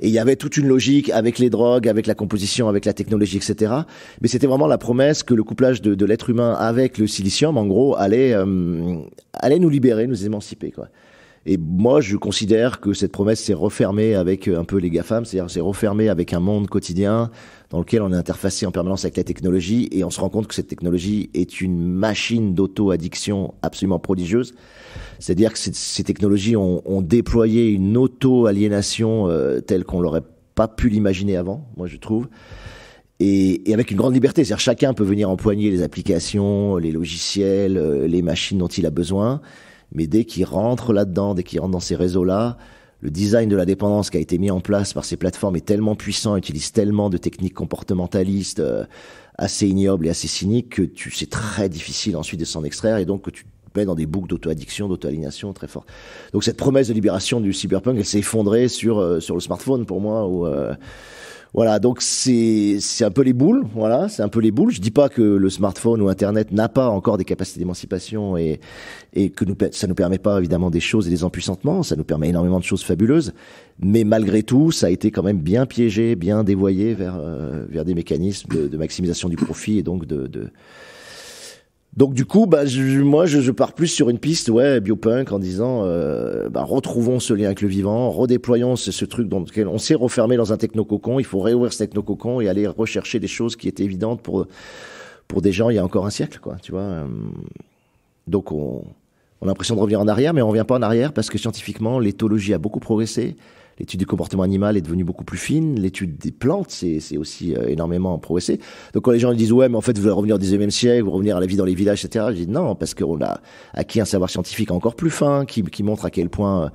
et il y avait toute une logique avec les drogues, avec la composition, avec la technologie, etc. Mais c'était vraiment la promesse que le couplage de, l'être humain avec le silicium, en gros, allait, euh, allait nous libérer, nous émanciper. Quoi. Et moi, je considère que cette promesse s'est refermée avec euh, un peu les GAFAM, c'est-à-dire s'est refermée avec un monde quotidien dans lequel on est interfacé en permanence avec la technologie et on se rend compte que cette technologie est une machine d'auto-addiction absolument prodigieuse. C'est-à-dire que ces technologies ont, déployé une auto-aliénation euh, telle qu'on l'aurait pas pu l'imaginer avant, moi je trouve. Et, et, avec une grande liberté. C'est-à-dire chacun peut venir empoigner les applications, les logiciels, euh, les machines dont il a besoin. Mais dès qu'ils rentrent là-dedans, dès qu'ils rentrent dans ces réseaux-là, le design de la dépendance qui a été mis en place par ces plateformes est tellement puissant, utilise tellement de techniques comportementalistes euh, assez ignobles et assez cyniques que tu c'est très difficile ensuite de s'en extraire et donc que tu dans des boucles d'auto-addiction, dauto alignation très fortes. Donc cette promesse de libération du cyberpunk, elle s'est effondrée sur euh, sur le smartphone pour moi. Euh, voilà, donc c'est c'est un peu les boules, voilà, c'est un peu les boules. Je dis pas que le smartphone ou Internet n'a pas encore des capacités d'émancipation et et que nous, ça nous permet pas évidemment des choses et des empuissantements, ça nous permet énormément de choses fabuleuses, mais malgré tout, ça a été quand même bien piégé, bien dévoyé vers euh, vers des mécanismes de, maximisation du profit et donc de donc du coup, bah, moi, je, pars plus sur une piste, ouais, biopunk, en disant, euh, bah, retrouvons ce lien avec le vivant, redéployons ce, ce truc dans lequel on s'est refermé dans un technococon. Il faut réouvrir ce technococon et aller rechercher des choses qui étaient évidentes pour pour des gens il y a encore un siècle, quoi. Tu vois. Euh. Donc on, on a l'impression de revenir en arrière, mais on revient pas en arrière parce que scientifiquement, l'éthologie a beaucoup progressé. L'étude du comportement animal est devenue beaucoup plus fine. L'étude des plantes, c'est aussi euh, énormément progressé. Donc quand les gens disent ouais, mais en fait, vous voulez revenir au 19e siècle, vous revenir à la vie dans les villages, etc. Je dis non, parce qu'on a acquis un savoir scientifique encore plus fin, qui, qui montre à quel point euh,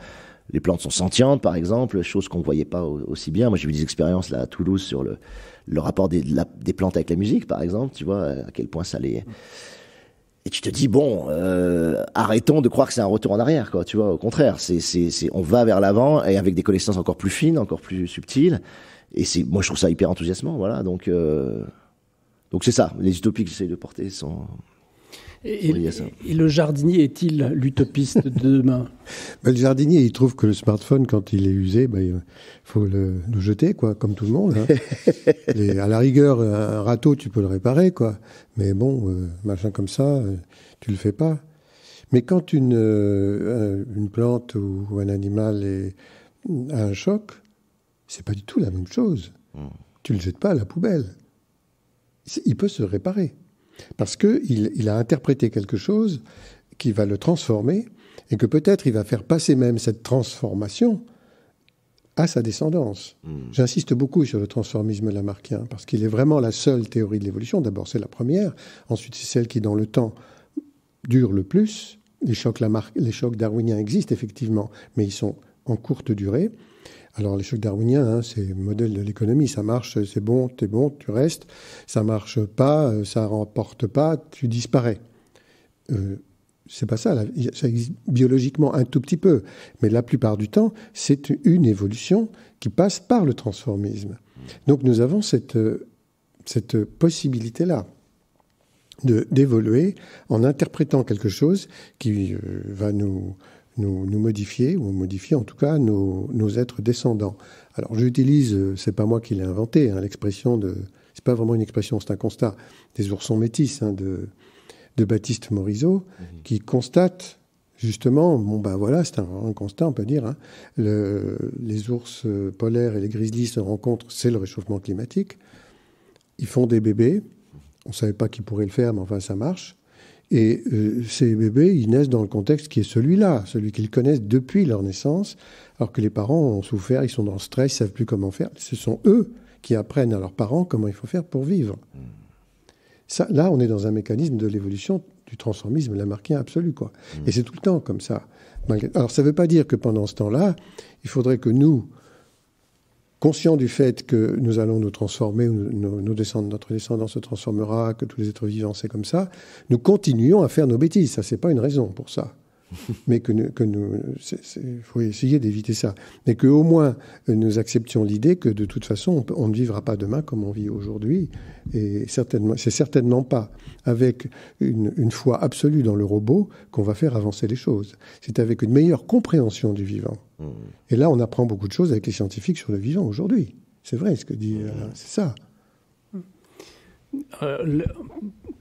les plantes sont sentientes, par exemple, chose qu'on voyait pas aussi bien. Moi, j'ai eu des expériences là à Toulouse sur le, le rapport des, des plantes avec la musique, par exemple. Tu vois à quel point ça les et tu te dis bon euh, arrêtons de croire que c'est un retour en arrière quoi tu vois au contraire c'est c'est c'est on va vers l'avant et avec des connaissances encore plus fines encore plus subtiles et c'est moi je trouve ça hyper enthousiasmant voilà donc euh, donc c'est ça les utopies que j'essaie de porter sont et, le jardinier est-il l'utopiste de demain ben, Le jardinier, il trouve que le smartphone, quand il est usé, ben, il faut le, jeter, quoi, comme tout le monde. Hein. à la rigueur, un râteau, tu peux le réparer, quoi. Mais bon, euh, machin comme ça, euh, tu le fais pas. Mais quand une, euh, une plante ou, un animal est, a un choc, c'est pas du tout la même chose. Hmm. Tu le jettes pas à la poubelle. Il peut se réparer. Parce qu'il il a interprété quelque chose qui va le transformer et que peut-être il va faire passer même cette transformation à sa descendance. Hmm. J'insiste beaucoup sur le transformisme lamarckien, parce qu'il est vraiment la seule théorie de l'évolution. D'abord, c'est la première, ensuite, c'est celle qui, dans le temps, dure le plus. Les chocs, les chocs darwiniens existent effectivement, mais ils sont en courte durée. Alors les chocs darwiniens, hein, c'est le modèle de l'économie. Ça marche, c'est bon, t'es bon, tu restes. Ça marche pas, euh, ça remporte pas, tu disparais. Euh, c'est pas ça. Ça existe biologiquement un tout petit peu, mais la plupart du temps, c'est une évolution qui passe par le transformisme. Donc nous avons cette, euh, cette possibilité-là d'évoluer en interprétant quelque chose qui euh, va nous nous, modifier, ou modifier en tout cas nos, êtres descendants. Alors j'utilise, euh, c'est pas moi qui l'ai inventé, hein, l'expression de, c'est pas vraiment une expression, c'est un constat des oursons métis hein, de, de Baptiste Morisot, mhm. qui constate justement, bon ben voilà, c'est un, constat, on peut dire, hein, les ours euh, polaires et les grizzlies se rencontrent, c'est le réchauffement climatique. Ils font des bébés, on savait pas qu'ils pourraient le faire, mais enfin ça marche. Et euh, ces bébés, ils naissent dans le contexte qui est celui-là, celui, qu'ils connaissent depuis leur naissance, alors que les parents ont souffert, ils sont dans le stress, ils savent plus comment faire. Ce sont eux qui apprennent à leurs parents comment il faut faire pour vivre. Hmm. Ça, là, on est dans un mécanisme de l'évolution du transformisme lamarckien absolu. Quoi. Hmm. Et c'est tout le temps comme ça. Alors ça ne veut pas dire que pendant ce temps-là, il faudrait que nous, conscient du fait que nous allons nous transformer, nos, notre descendance se transformera, que tous les êtres vivants, c'est comme ça, nous continuons à faire nos bêtises. Ça, n'est pas une raison pour ça mais que, que nous, faut essayer d'éviter ça, mais que au moins nous acceptions l'idée que de toute façon on, ne vivra pas demain comme on vit aujourd'hui, et certainement, c'est certainement pas avec une, foi absolue dans le robot qu'on va faire avancer les choses. C'est avec une meilleure compréhension du vivant. Mmh. Et là, on apprend beaucoup de choses avec les scientifiques sur le vivant aujourd'hui. C'est vrai ce que dit, euh, mmh. c'est ça. Euh,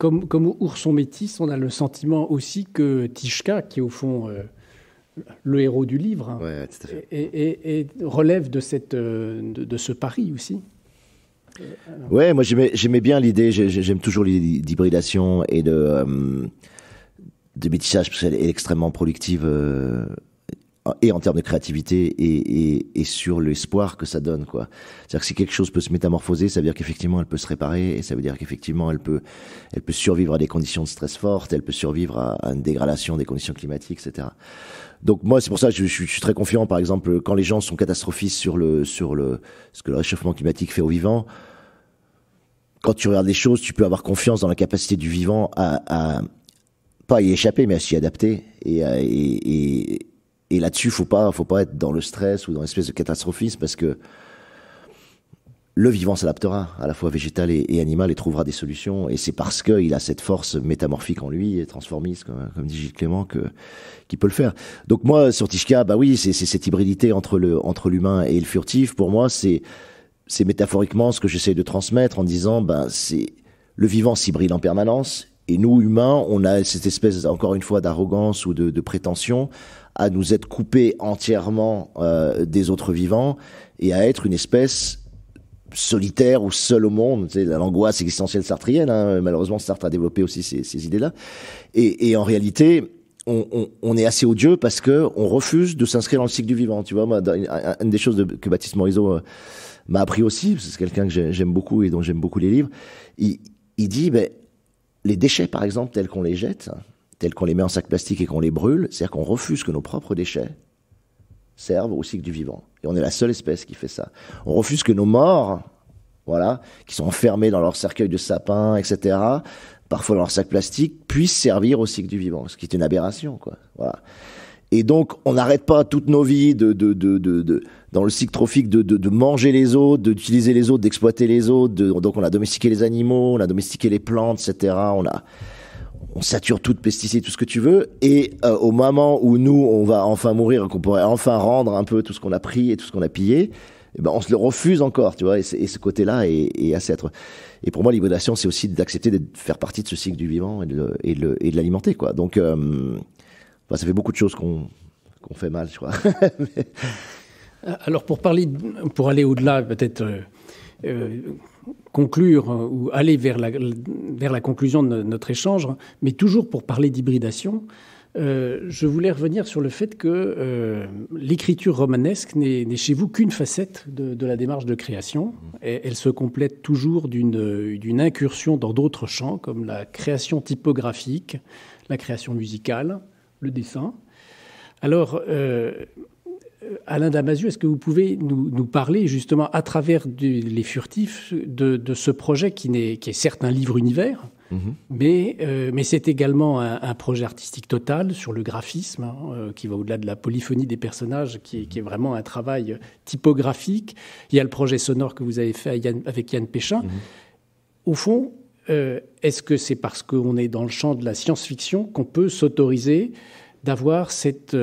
comme, Ourson Métis, on a le sentiment aussi que Tishka, qui est au fond euh, le héros du livre, et, hein, relève de, cette, euh, de, ce pari aussi. Oui, euh, Ouais, moi j'aimais bien l'idée, j'aime toujours l'idée d'hybridation et de, métissage parce qu'elle est extrêmement productive et en termes de créativité et, et, et sur l'espoir que ça donne quoi c'est-à-dire que si quelque chose peut se métamorphoser ça veut dire qu'effectivement elle peut se réparer et ça veut dire qu'effectivement elle peut elle peut survivre à des conditions de stress fortes elle peut survivre à, une dégradation des conditions climatiques etc donc moi c'est pour ça que je, suis très confiant par exemple quand les gens sont catastrophistes sur le sur le ce que le réchauffement climatique fait aux vivants quand tu regardes les choses tu peux avoir confiance dans la capacité du vivant à, à pas y échapper mais à s'y adapter et, et et là-dessus, faut pas, faut pas être dans le stress ou dans l'espèce de catastrophisme parce que le vivant s'adaptera à la fois végétal et, animal et trouvera des solutions. Et c'est parce qu'il a cette force métamorphique en lui et transformiste, comme, dit Gilles Clément, que qui peut le faire. Donc moi, sur Tishka, bah oui, c'est cette hybridité entre le entre l'humain et le furtif. Pour moi, c'est c'est métaphoriquement ce que j'essaie de transmettre en disant, ben bah, c'est le vivant s'hybride en permanence. Et nous, humains, on a cette espèce, encore une fois, d'arrogance ou de, de prétention à nous être coupés entièrement euh, des autres vivants et à être une espèce solitaire ou seule au monde. C'est l'angoisse existentielle sartrienne. Hein. Malheureusement, Sartre a développé aussi ces, idées-là. Et, en réalité, on, est assez odieux parce que on refuse de s'inscrire dans le cycle du vivant. Tu vois, une, des choses que Baptiste Morisot euh, m'a appris aussi, c'est quelqu'un que j'aime beaucoup et dont j'aime beaucoup les livres. Il, il dit, ben, les déchets, par exemple, tels qu'on les jette, tels qu'on les met en sac plastique et qu'on les brûle, c'est-à-dire qu'on refuse que nos propres déchets servent au cycle du vivant. Et on est la seule espèce qui fait ça. On refuse que nos morts, voilà, qui sont enfermés dans leur cercueil de sapin, etc., parfois dans leur sac plastique, puissent servir au cycle du vivant, ce qui est une aberration, quoi. Voilà. Et donc, on n'arrête pas toutes nos vies de, de, dans le cycle trophique de, de, manger les autres, d'utiliser les autres, d'exploiter les autres. donc, on a domestiqué les animaux, on a domestiqué les plantes, etc. On a on sature tout de pesticides, tout ce que tu veux. Et euh, au moment où nous, on va enfin mourir, qu'on pourrait enfin rendre un peu tout ce qu'on a pris et tout ce qu'on a pillé, eh ben, on se le refuse encore, tu vois. Et, ce côté-là est, assez être... Et pour moi, l'hybridation, c'est aussi d'accepter de faire partie de ce cycle du vivant et de, et l'alimenter, quoi. Donc, euh, ça fait beaucoup de choses qu'on fait mal, je crois. Alors, pour parler, pour aller au-delà, peut-être. Euh, conclure euh, ou aller vers la, vers la conclusion de notre échange, mais toujours pour parler d'hybridation, euh, je voulais revenir sur le fait que euh, l'écriture romanesque n'est chez vous qu'une facette de, la démarche de création. elle se complète toujours d'une incursion dans d'autres champs, comme la création typographique, la création musicale, le dessin. Alors, euh, euh, Alain Damasu, est-ce que vous pouvez nous, parler justement à travers les furtifs de, ce projet qui, est, qui est certes un livre univers, mhm. euh, mais, c'est également un, projet artistique total sur le graphisme hein, euh, qui va au-delà de la polyphonie des personnages, qui est, vraiment un travail typographique. Il y a le projet sonore que vous avez fait avec Yann Péchin. Mhm. Au fond, est-ce que c'est parce qu'on est dans le champ de la science-fiction qu'on peut s'autoriser d'avoir cette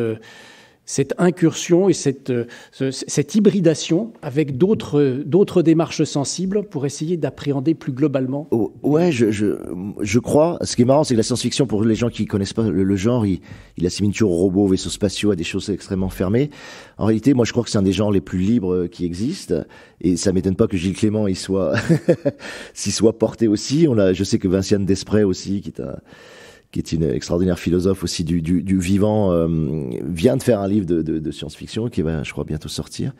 cette incursion et cette, euh, cette hybridation avec d'autres démarches sensibles pour essayer d'appréhender plus globalement oh, Ouais, je, je, je, crois. Ce qui est marrant, c'est que la science-fiction, pour les gens qui connaissent pas le, genre, il, il assimile toujours robots, vaisseaux spatiaux à des choses extrêmement fermées. En réalité, moi, je crois que c'est un des genres les plus libres euh, qui existent. Et ça m'étonne pas que Gilles Clément y soit, s'y soit porté aussi. On a, je sais que Vinciane Desprez aussi, qui est un qui est une extraordinaire philosophe aussi du, du, du vivant, euh, vient de faire un livre de, de, de science-fiction qui va, je crois, bientôt sortir.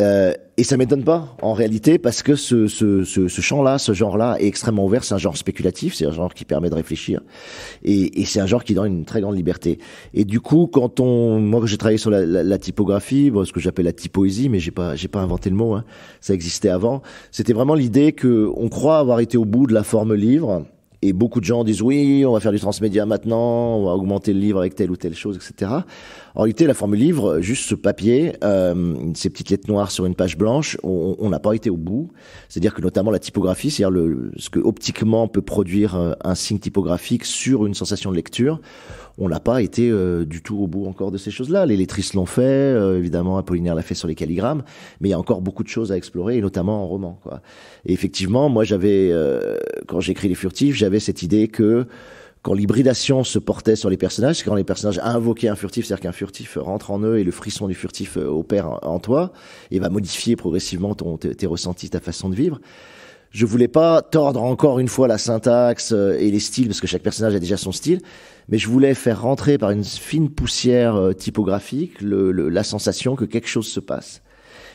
Euh, et ça m'étonne pas en réalité parce que ce, ce, ce, ce champ-là, ce genre-là est extrêmement ouvert. C'est un genre spéculatif, c'est un genre qui permet de réfléchir et, et c'est un genre qui donne une très grande liberté. Et du coup, quand on, moi j'ai travaillé sur la, la, la typographie, bon, ce que j'appelle la typoésie, mais j'ai pas j'ai pas inventé le mot, hein. ça existait avant. C'était vraiment l'idée que on croit avoir été au bout de la forme livre et beaucoup de gens disent oui, on va faire du transmédia maintenant, on va augmenter le livre avec telle ou telle chose, etc. En réalité, la formule livre, juste ce papier, euh, ces petites lettres noires sur une page blanche, on n'a pas été au bout. C'est-à-dire que notamment la typographie, c'est-à-dire le, ce que optiquement peut produire euh, un signe typographique sur une sensation de lecture, on n'a pas été euh, du tout au bout encore de ces choses-là. Les lettristes l'ont fait, euh, évidemment, Apollinaire l'a fait sur les calligrammes, mais il y a encore beaucoup de choses à explorer, et notamment en roman. Quoi. Et effectivement, moi, j'avais, euh, quand j'écris Les Furtifs, j'avais cette idée que quand l'hybridation se portait sur les personnages, quand les personnages invoquaient un furtif, c'est-à-dire qu'un furtif rentre en eux et le frisson du furtif opère en toi, et va modifier progressivement ton, tes ressentis, ta façon de vivre je voulais pas tordre encore une fois la syntaxe et les styles parce que chaque personnage a déjà son style mais je voulais faire rentrer par une fine poussière euh, typographique la sensation que quelque chose se passe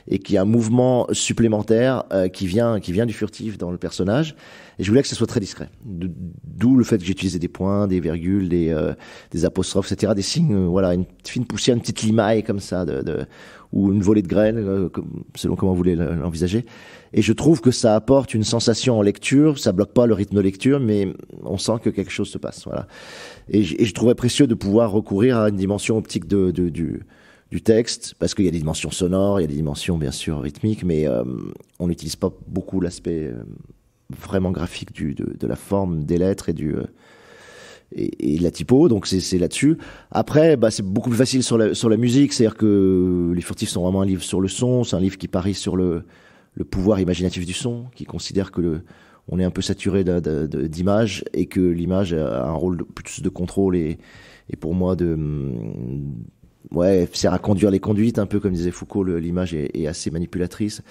et qu'il y a un mouvement supplémentaire euh, qui vient qui vient du furtif dans le personnage et je voulais que ce soit très discret d'où le fait que j'utilisais des points des virgules des, euh, des apostrophes etc des signes voilà une fine poussière une petite limaille comme ça de ou une volée de graines, euh, selon comment vous voulez l'envisager. Et je trouve que ça apporte une sensation en lecture, ça bloque pas le rythme de lecture, mais on sent que quelque chose se passe. Voilà. Et je, trouvais précieux de pouvoir recourir à une dimension optique du, texte, parce qu'il y a des dimensions sonores, il y a des dimensions bien sûr rythmiques, mais euh, on n'utilise pas beaucoup l'aspect euh, vraiment graphique de, la forme des lettres et du et, de la typo, donc c'est là-dessus. Après, bah, c'est beaucoup plus facile sur la, sur la musique, c'est-à-dire que Les Furtifs sont vraiment un livre sur le son, c'est un livre qui parie sur le, le pouvoir imaginatif du son, qui considère que le, on est un peu saturé d'images et que l'image a un rôle plus de contrôle et, et pour moi de, ouais, sert à conduire les conduites, un peu comme disait Foucault, l'image est, assez manipulatrice.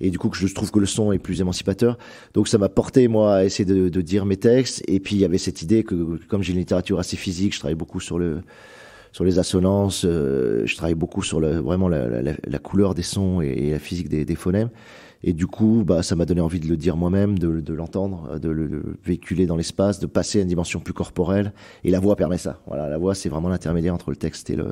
Et du coup, je trouve que le son est plus émancipateur. Donc ça m'a porté, moi, à essayer de, dire mes textes. Et puis il y avait cette idée que, comme j'ai une littérature assez physique, je travaille beaucoup sur le sur les assonances, euh, je travaille beaucoup sur vraiment la, couleur des sons et, la physique des phonèmes. Et du coup, bah, ça m'a donné envie de le dire moi-même, de, l'entendre, euh, de le, véhiculer dans l'espace, de passer à une dimension plus corporelle. Et la voix permet ça. Voilà, la voix, c'est vraiment l'intermédiaire entre le texte et le,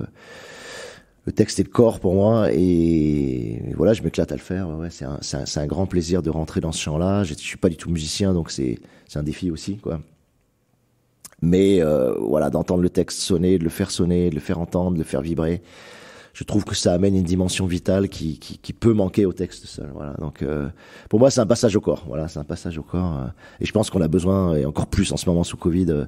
le texte et le corps pour moi. Et, voilà, je m'éclate à le faire. Ouais, c'est un, un, un, grand plaisir de rentrer dans ce champ-là. Je, suis pas du tout musicien, donc c'est, un défi aussi, quoi. Mais euh, voilà, d'entendre le texte sonner, de le faire sonner, de le faire entendre, de le faire vibrer je trouve que ça amène une dimension vitale qui, qui, qui peut manquer au texte seul. Voilà. Donc, euh, pour moi, c'est un passage au corps. Voilà, c'est un passage au corps. Euh, et je pense qu'on a besoin, et encore plus en ce moment sous Covid, euh,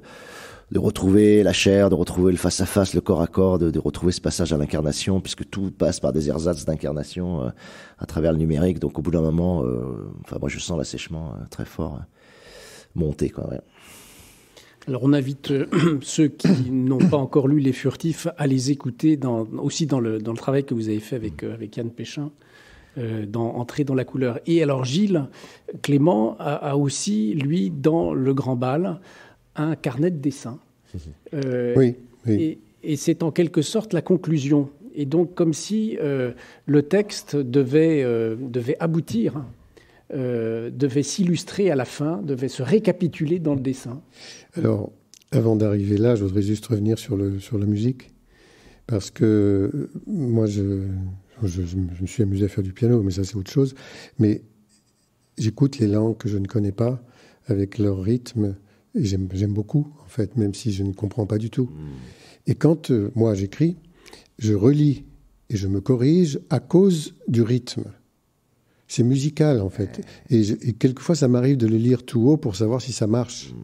de retrouver la chair, de retrouver le face à face, le corps à corps, de, retrouver ce passage à l'incarnation, puisque tout passe par des ersatz d'incarnation à travers le numérique. Donc, au bout d'un moment, enfin, moi, je sens l'assèchement très fort monter, quoi. Ouais. Alors on invite euh, ceux qui n'ont pas encore lu Les Furtifs à les écouter aussi dans le, travail que vous avez fait avec, euh, avec Yann Péchin. Euh, dans, entrer dans la couleur. Et alors Gilles Clément a, aussi, lui, dans le Grand Bal, un carnet de dessin. Euh, oui, oui. Et, et c'est en quelque sorte la conclusion. Et donc comme si le texte devait, devait aboutir euh, devait s'illustrer à la fin, devait se récapituler dans le dessin. Alors, avant d'arriver là, je voudrais juste revenir sur, le, sur la musique, parce que euh, moi, je, me suis amusé à faire du piano, mais ça c'est autre chose, mais j'écoute les langues que je ne connais pas, avec leur rythme, et j'aime beaucoup, en fait, même si je ne comprends pas du tout. Et quand euh, moi j'écris, je relis et je me corrige à cause du rythme. C'est musical, en fait. Et, quelquefois, ça m'arrive de le lire tout haut pour savoir si ça marche. Mm.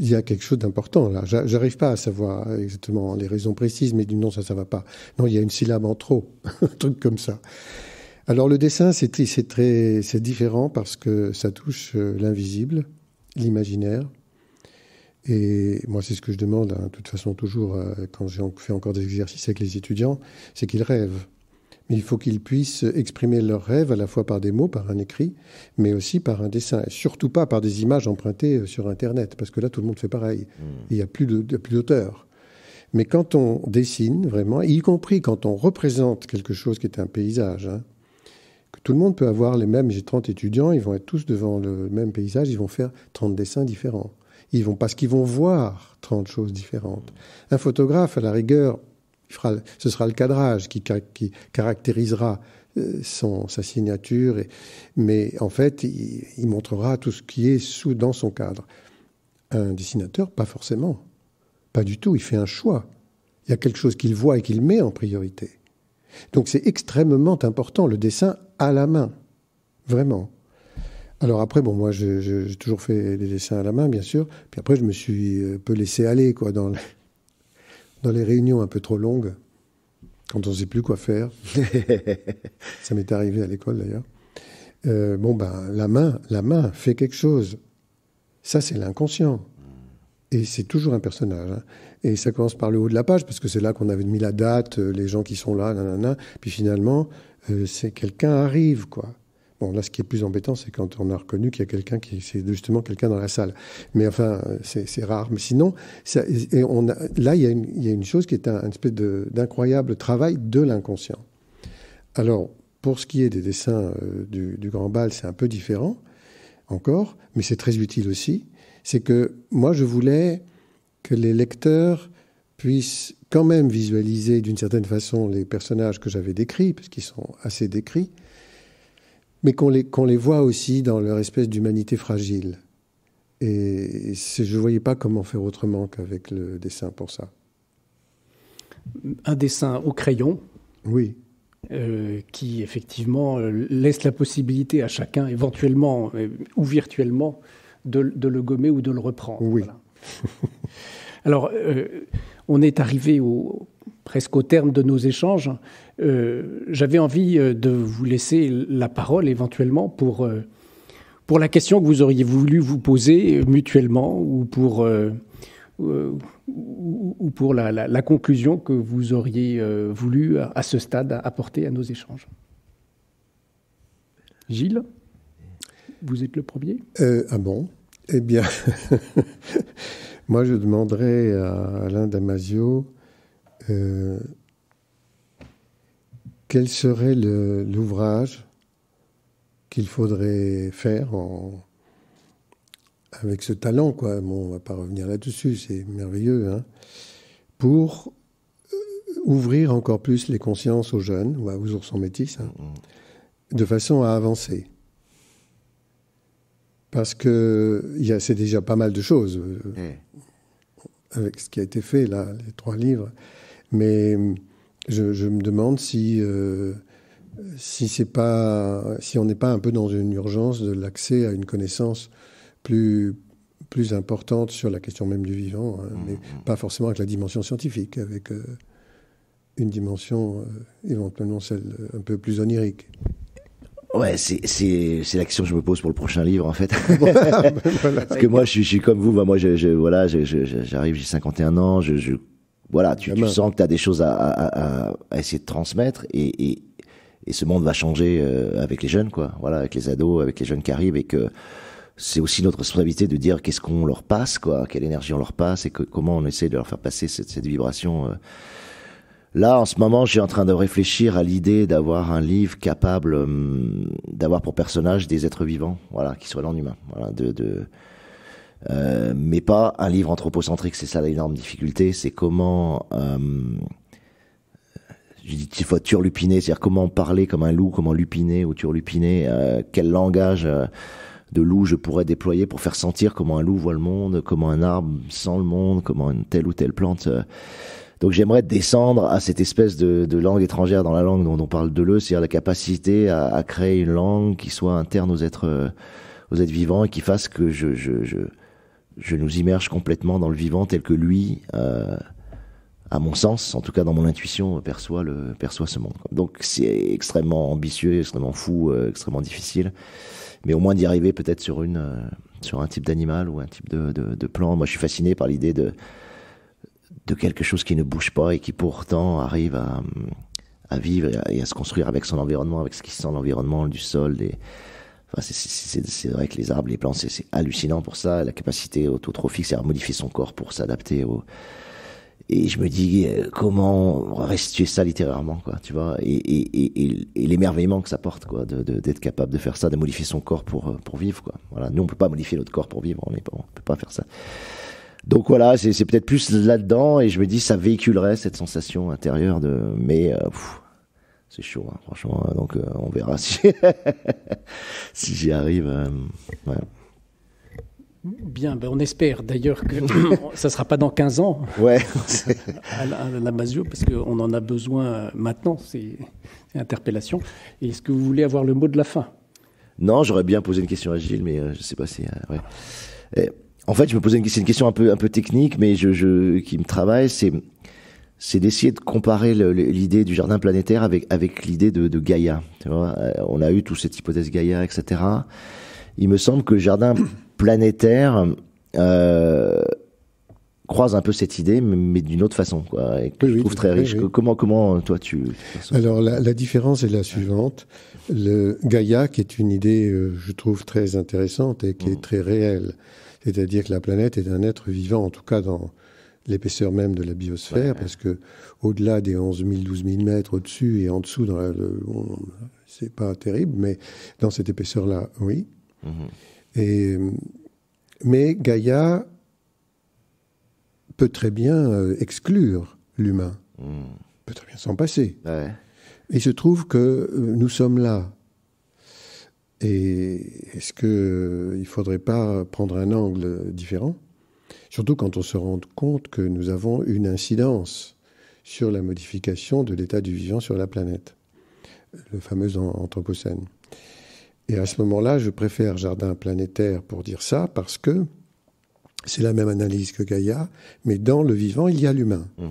Il y a quelque chose d'important, là. J'arrive pas à savoir exactement les raisons précises, mais du non, ça, ça va pas. Non, il y a une syllabe en trop. Un truc comme ça. Alors, le dessin, c'est très, c'est différent parce que ça touche euh, l'invisible, l'imaginaire. Et moi, c'est ce que je demande, hein, de toute façon, toujours, euh, quand j'ai fait encore des exercices avec les étudiants, c'est qu'ils rêvent il faut qu'ils puissent exprimer leurs rêves à la fois par des mots, par un écrit, mais aussi par un dessin. surtout pas par des images empruntées euh, sur Internet, parce que là, tout le monde fait pareil. Hmm. Il n'y a plus d'auteur. Mais quand on dessine vraiment, y compris quand on représente quelque chose qui est un paysage, hein, que tout le monde peut avoir les mêmes. J'ai 30 étudiants, ils vont être tous devant le même paysage, ils vont faire 30 dessins différents. Ils vont parce qu'ils vont voir 30 choses différentes. Un photographe, à la rigueur, ce sera le cadrage qui, caractérisera euh, son, sa signature, mais en fait, il, montrera tout ce qui est sous, dans son cadre. Un dessinateur, pas forcément. Pas du tout, il fait un choix. Il y a quelque chose qu'il voit et qu'il met en priorité. Donc c'est extrêmement important, le dessin à la main, vraiment. Alors après, bon, moi, j'ai toujours fait des dessins à la main, bien sûr. Puis après, je me suis euh, un peu laissé aller, quoi, dans, dans les réunions un peu trop longues, quand on ne sait plus quoi faire. ça m'est arrivé à l'école d'ailleurs. Euh, bon ben la main, la main fait quelque chose. Ça c'est l'inconscient. Et c'est toujours un personnage. Hein. Et ça commence par le haut de la page, parce que c'est là qu'on avait mis la date, euh, les gens qui sont là, nanana. Puis finalement, euh, c'est quelqu'un arrive, quoi. Bon, là, ce qui est plus embêtant, c'est quand on a reconnu qu'il y a quelqu'un qui, c'est justement quelqu'un dans la salle. Mais enfin, c'est rare. Mais sinon, là, il y, a une, chose qui est un, espèce d'incroyable travail de l'inconscient. Alors, pour ce qui est des dessins euh, du, du, grand bal, c'est un peu différent encore, mais c'est très utile aussi. C'est que moi, je voulais que les lecteurs puissent quand même visualiser d'une certaine façon les personnages que j'avais décrits, parce qu'ils sont assez décrits, mais qu'on les, les voit aussi dans leur espèce d'humanité fragile. Et, je ne voyais pas comment faire autrement qu'avec le dessin pour ça. Un dessin au crayon Oui. Euh, qui effectivement euh, laisse la possibilité à chacun, éventuellement euh, ou virtuellement, de, le gommer ou de le reprendre. Oui. Alors, on est arrivé au, presque au terme de nos échanges. Euh, j'avais envie euh, de vous laisser la parole éventuellement pour, euh, pour la question que vous auriez voulu vous poser mutuellement ou pour, ou, pour la, conclusion que vous auriez voulu à, ce stade apporter à nos échanges. Gilles, vous êtes le premier Ah bon Eh bien, moi je demanderais à Alain Damasio quel serait l'ouvrage qu'il faudrait faire avec ce talent, quoi. ne on va pas revenir là-dessus, c'est merveilleux, hein. pour euh, ouvrir encore plus les consciences aux jeunes, ou aux en métis, hein, de façon à avancer. Parce que c'est déjà pas mal de choses euh, mm. avec ce qui a été fait là, les trois livres. Mais je, me demande si, euh, si, pas, si on n'est pas un peu dans une urgence de l'accès à une connaissance plus, plus importante sur la question même du vivant, hein, mmh, mais mmh. pas forcément avec la dimension scientifique, avec euh, une dimension euh, éventuellement celle un peu plus onirique. Ouais, c'est, la question que je me pose pour le prochain livre, en fait. Ben Parce que moi, je, suis comme vous, moi, voilà, j'arrive, j'ai 51 ans, je voilà, tu, tu sens que tu as des choses à, essayer de transmettre et, et, ce monde va changer euh, avec les jeunes, quoi. Voilà, avec les ados, avec les jeunes qui arrivent et que c'est aussi notre responsabilité de dire qu'est-ce qu'on leur passe, quoi, quelle énergie on leur passe et comment on essaie de leur faire passer cette, vibration. Euh. Là, en ce moment, j'ai en train de réfléchir à l'idée d'avoir un livre capable hum, d'avoir pour personnage des êtres vivants, voilà, qui soient non humains, voilà, de, de euh, mais pas un livre anthropocentrique. C'est ça l'énorme difficulté, c'est comment, euh, je dis, faut turlupiner, c'est-à-dire comment parler comme un loup, comment lupiner ou turlupiner, euh, quel langage euh, de loup je pourrais déployer pour faire sentir comment un loup voit le monde, comment un arbre sent le monde, comment une telle ou telle plante. Euh. Donc j'aimerais descendre à cette espèce de, de, langue étrangère dans la langue dont on parle de le, c'est-à-dire la capacité à, à, créer une langue qui soit interne aux êtres, aux êtres vivants et qui fasse que je, je, je, je nous immerge complètement dans le vivant tel que lui, euh, à mon sens, en tout cas dans mon intuition, perçoit, le, perçoit ce monde. Donc c'est extrêmement ambitieux, extrêmement fou, euh, extrêmement difficile, mais au moins d'y arriver peut-être sur, une, euh, sur un type d'animal ou un type de, de, de, plan. Moi je suis fasciné par l'idée de, de quelque chose qui ne bouge pas et qui pourtant arrive à, à vivre et à, se construire avec son environnement, avec ce qui sent l'environnement, du sol, des c'est vrai que les arbres, les plantes, c'est hallucinant pour ça. La capacité autotrophique, c'est à modifier son corps pour s'adapter au. Et je me dis euh, comment restituer ça littérairement, quoi, tu vois, et, et, et, l'émerveillement que ça porte, quoi, d'être de, capable de faire ça, de modifier son corps pour euh, pour vivre, quoi. Voilà, nous on peut pas modifier notre corps pour vivre, on ne on peut pas faire ça. Donc voilà, c'est peut-être plus là-dedans, et je me dis ça véhiculerait cette sensation intérieure de, mais euh, c'est chaud, hein, franchement. Hein, donc, euh, on verra si, si j'y arrive. Euh, bien, ben on espère d'ailleurs que ça ne sera pas dans 15 ans ouais, à, la, à parce qu'on en a besoin euh, maintenant, c'est interpellation. Est-ce que vous voulez avoir le mot de la fin Non, j'aurais bien posé une question à Gilles, mais je ne sais pas si. Eh, en fait, je me posais une, une, question un peu, un peu technique, mais je qui me travaille, c'est c'est d'essayer de comparer l'idée du jardin planétaire avec, avec l'idée de, Gaïa. Euh, on a eu toute cette hypothèse Gaïa, etc. Il me semble que le jardin planétaire euh, croise un peu cette idée, mais, d'une autre façon, que je trouve très riche. comment, comment toi tu... Alors la, différence est la suivante. Le Gaïa, qui est une idée, euh, je trouve, très intéressante et qui est mm. très réelle, c'est-à-dire que la planète est un être vivant, en tout cas dans l'épaisseur même de la biosphère, parce que au-delà des 11 000, 12 000 mètres, au-dessus et en dessous, c'est pas terrible, mais dans cette épaisseur-là, oui. Mm-hmm. mais Gaïa peut très bien euh, exclure l'humain, mm. peut très bien s'en passer. Il se trouve que euh, nous sommes là. Et est-ce qu'il euh, ne faudrait pas prendre un angle différent Surtout quand on se rend compte que nous avons une incidence sur la modification de l'état du vivant sur la planète, le fameux Anthropocène. Et à ce moment-là, je préfère jardin planétaire pour dire ça parce que c'est la même analyse que Gaïa, mais dans le vivant, il y a l'humain. Mmh.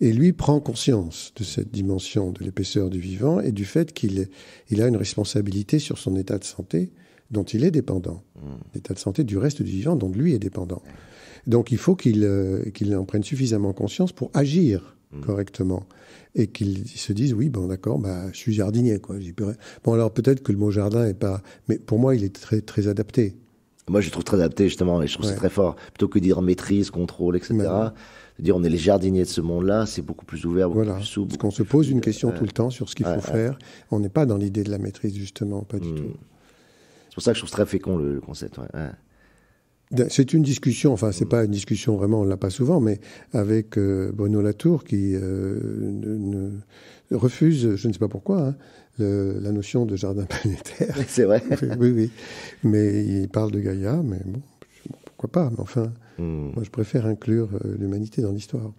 Et lui prend conscience de cette dimension de l'épaisseur du vivant et du fait qu'il a une responsabilité sur son état de santé dont il est dépendant, mmh. l'état de santé du reste du vivant dont lui est dépendant. Donc il faut qu'il euh, en prennent suffisamment conscience pour agir mmh. correctement et qu'ils se disent oui bon d'accord bah je suis jardinier quoi bon alors peut-être que le mot jardin est pas mais pour moi il est très très adapté moi je trouve très adapté justement et je trouve c'est très fort plutôt que dire maîtrise contrôle etc bah dire on est les jardiniers de ce monde-là, c'est beaucoup plus ouvert, beaucoup plus souple. Parce qu'on se pose une euh, question euh, tout le temps sur ce qu'il faut faire. On n'est pas dans l'idée de la maîtrise, justement, pas du mmh. tout. C'est pour ça que je trouve très fécond le, concept. Ouais. Ben, c'est une discussion, enfin c'est pas une discussion vraiment, on l'a pas souvent, mais avec euh, Bruno Latour qui euh, refuse, je ne sais pas pourquoi, hein, la notion de jardin planétaire. C'est vrai. oui, oui. Mais il parle de Gaïa, mais bon, pourquoi pas. Mais enfin, hmm. moi je préfère inclure euh, l'humanité dans l'histoire.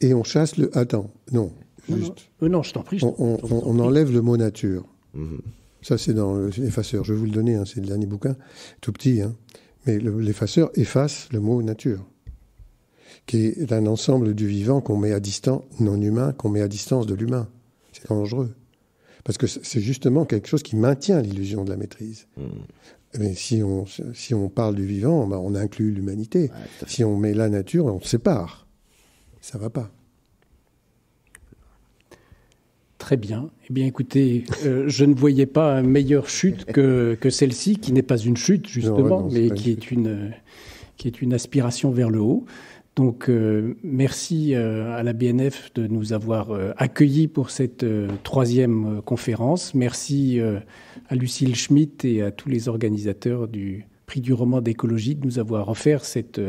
Et on chasse le. Attends, non, non juste. Non, je t'en prie. on, enlève le mot nature. Hmm. Ça, c'est dans euh, l'effaceur. Je vais vous le donner, hein, c'est le dernier bouquin, tout petit. Hein. Mais l'effaceur efface le mot nature, qui est un ensemble du vivant qu'on met à distance, non humain, qu'on met à distance de l'humain. C'est dangereux. Parce que c'est justement quelque chose qui maintient l'illusion de la maîtrise. Hmm. Mais si on, si on parle du vivant, ben, on inclut l'humanité. si on met la nature, on sépare. Ça va pas. Très bien. Eh bien, écoutez, euh, je ne voyais pas une meilleure chute que, que celle-ci, qui n'est pas une chute, justement, mais qui est, une, qui est une aspiration vers le haut. Donc, euh, merci euh, à la BNF de nous avoir accueillis pour cette troisième conférence. Merci à Lucille Schmitt et à tous les organisateurs du prix du roman d'écologie de nous avoir offert cette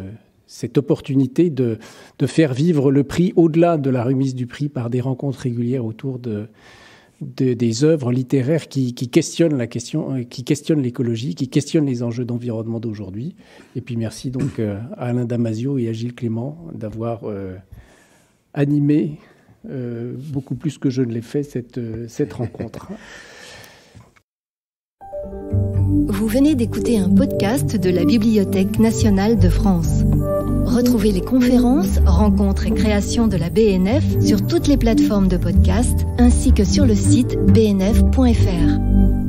cette opportunité de, faire vivre le prix au-delà de la remise du prix par des rencontres régulières autour de, des œuvres littéraires qui, questionnent la question, euh, qui questionnent l'écologie, qui questionnent les enjeux d'environnement d'aujourd'hui. Et puis merci donc euh, à Alain Damasio et à Gilles Clément d'avoir euh, animé beaucoup plus que je ne l'ai fait cette, cette rencontre. Vous venez d'écouter un podcast de la Bibliothèque nationale de France. Trouvez les conférences, rencontres et créations de la BNF sur toutes les plateformes de podcast ainsi que sur le site bnf.fr.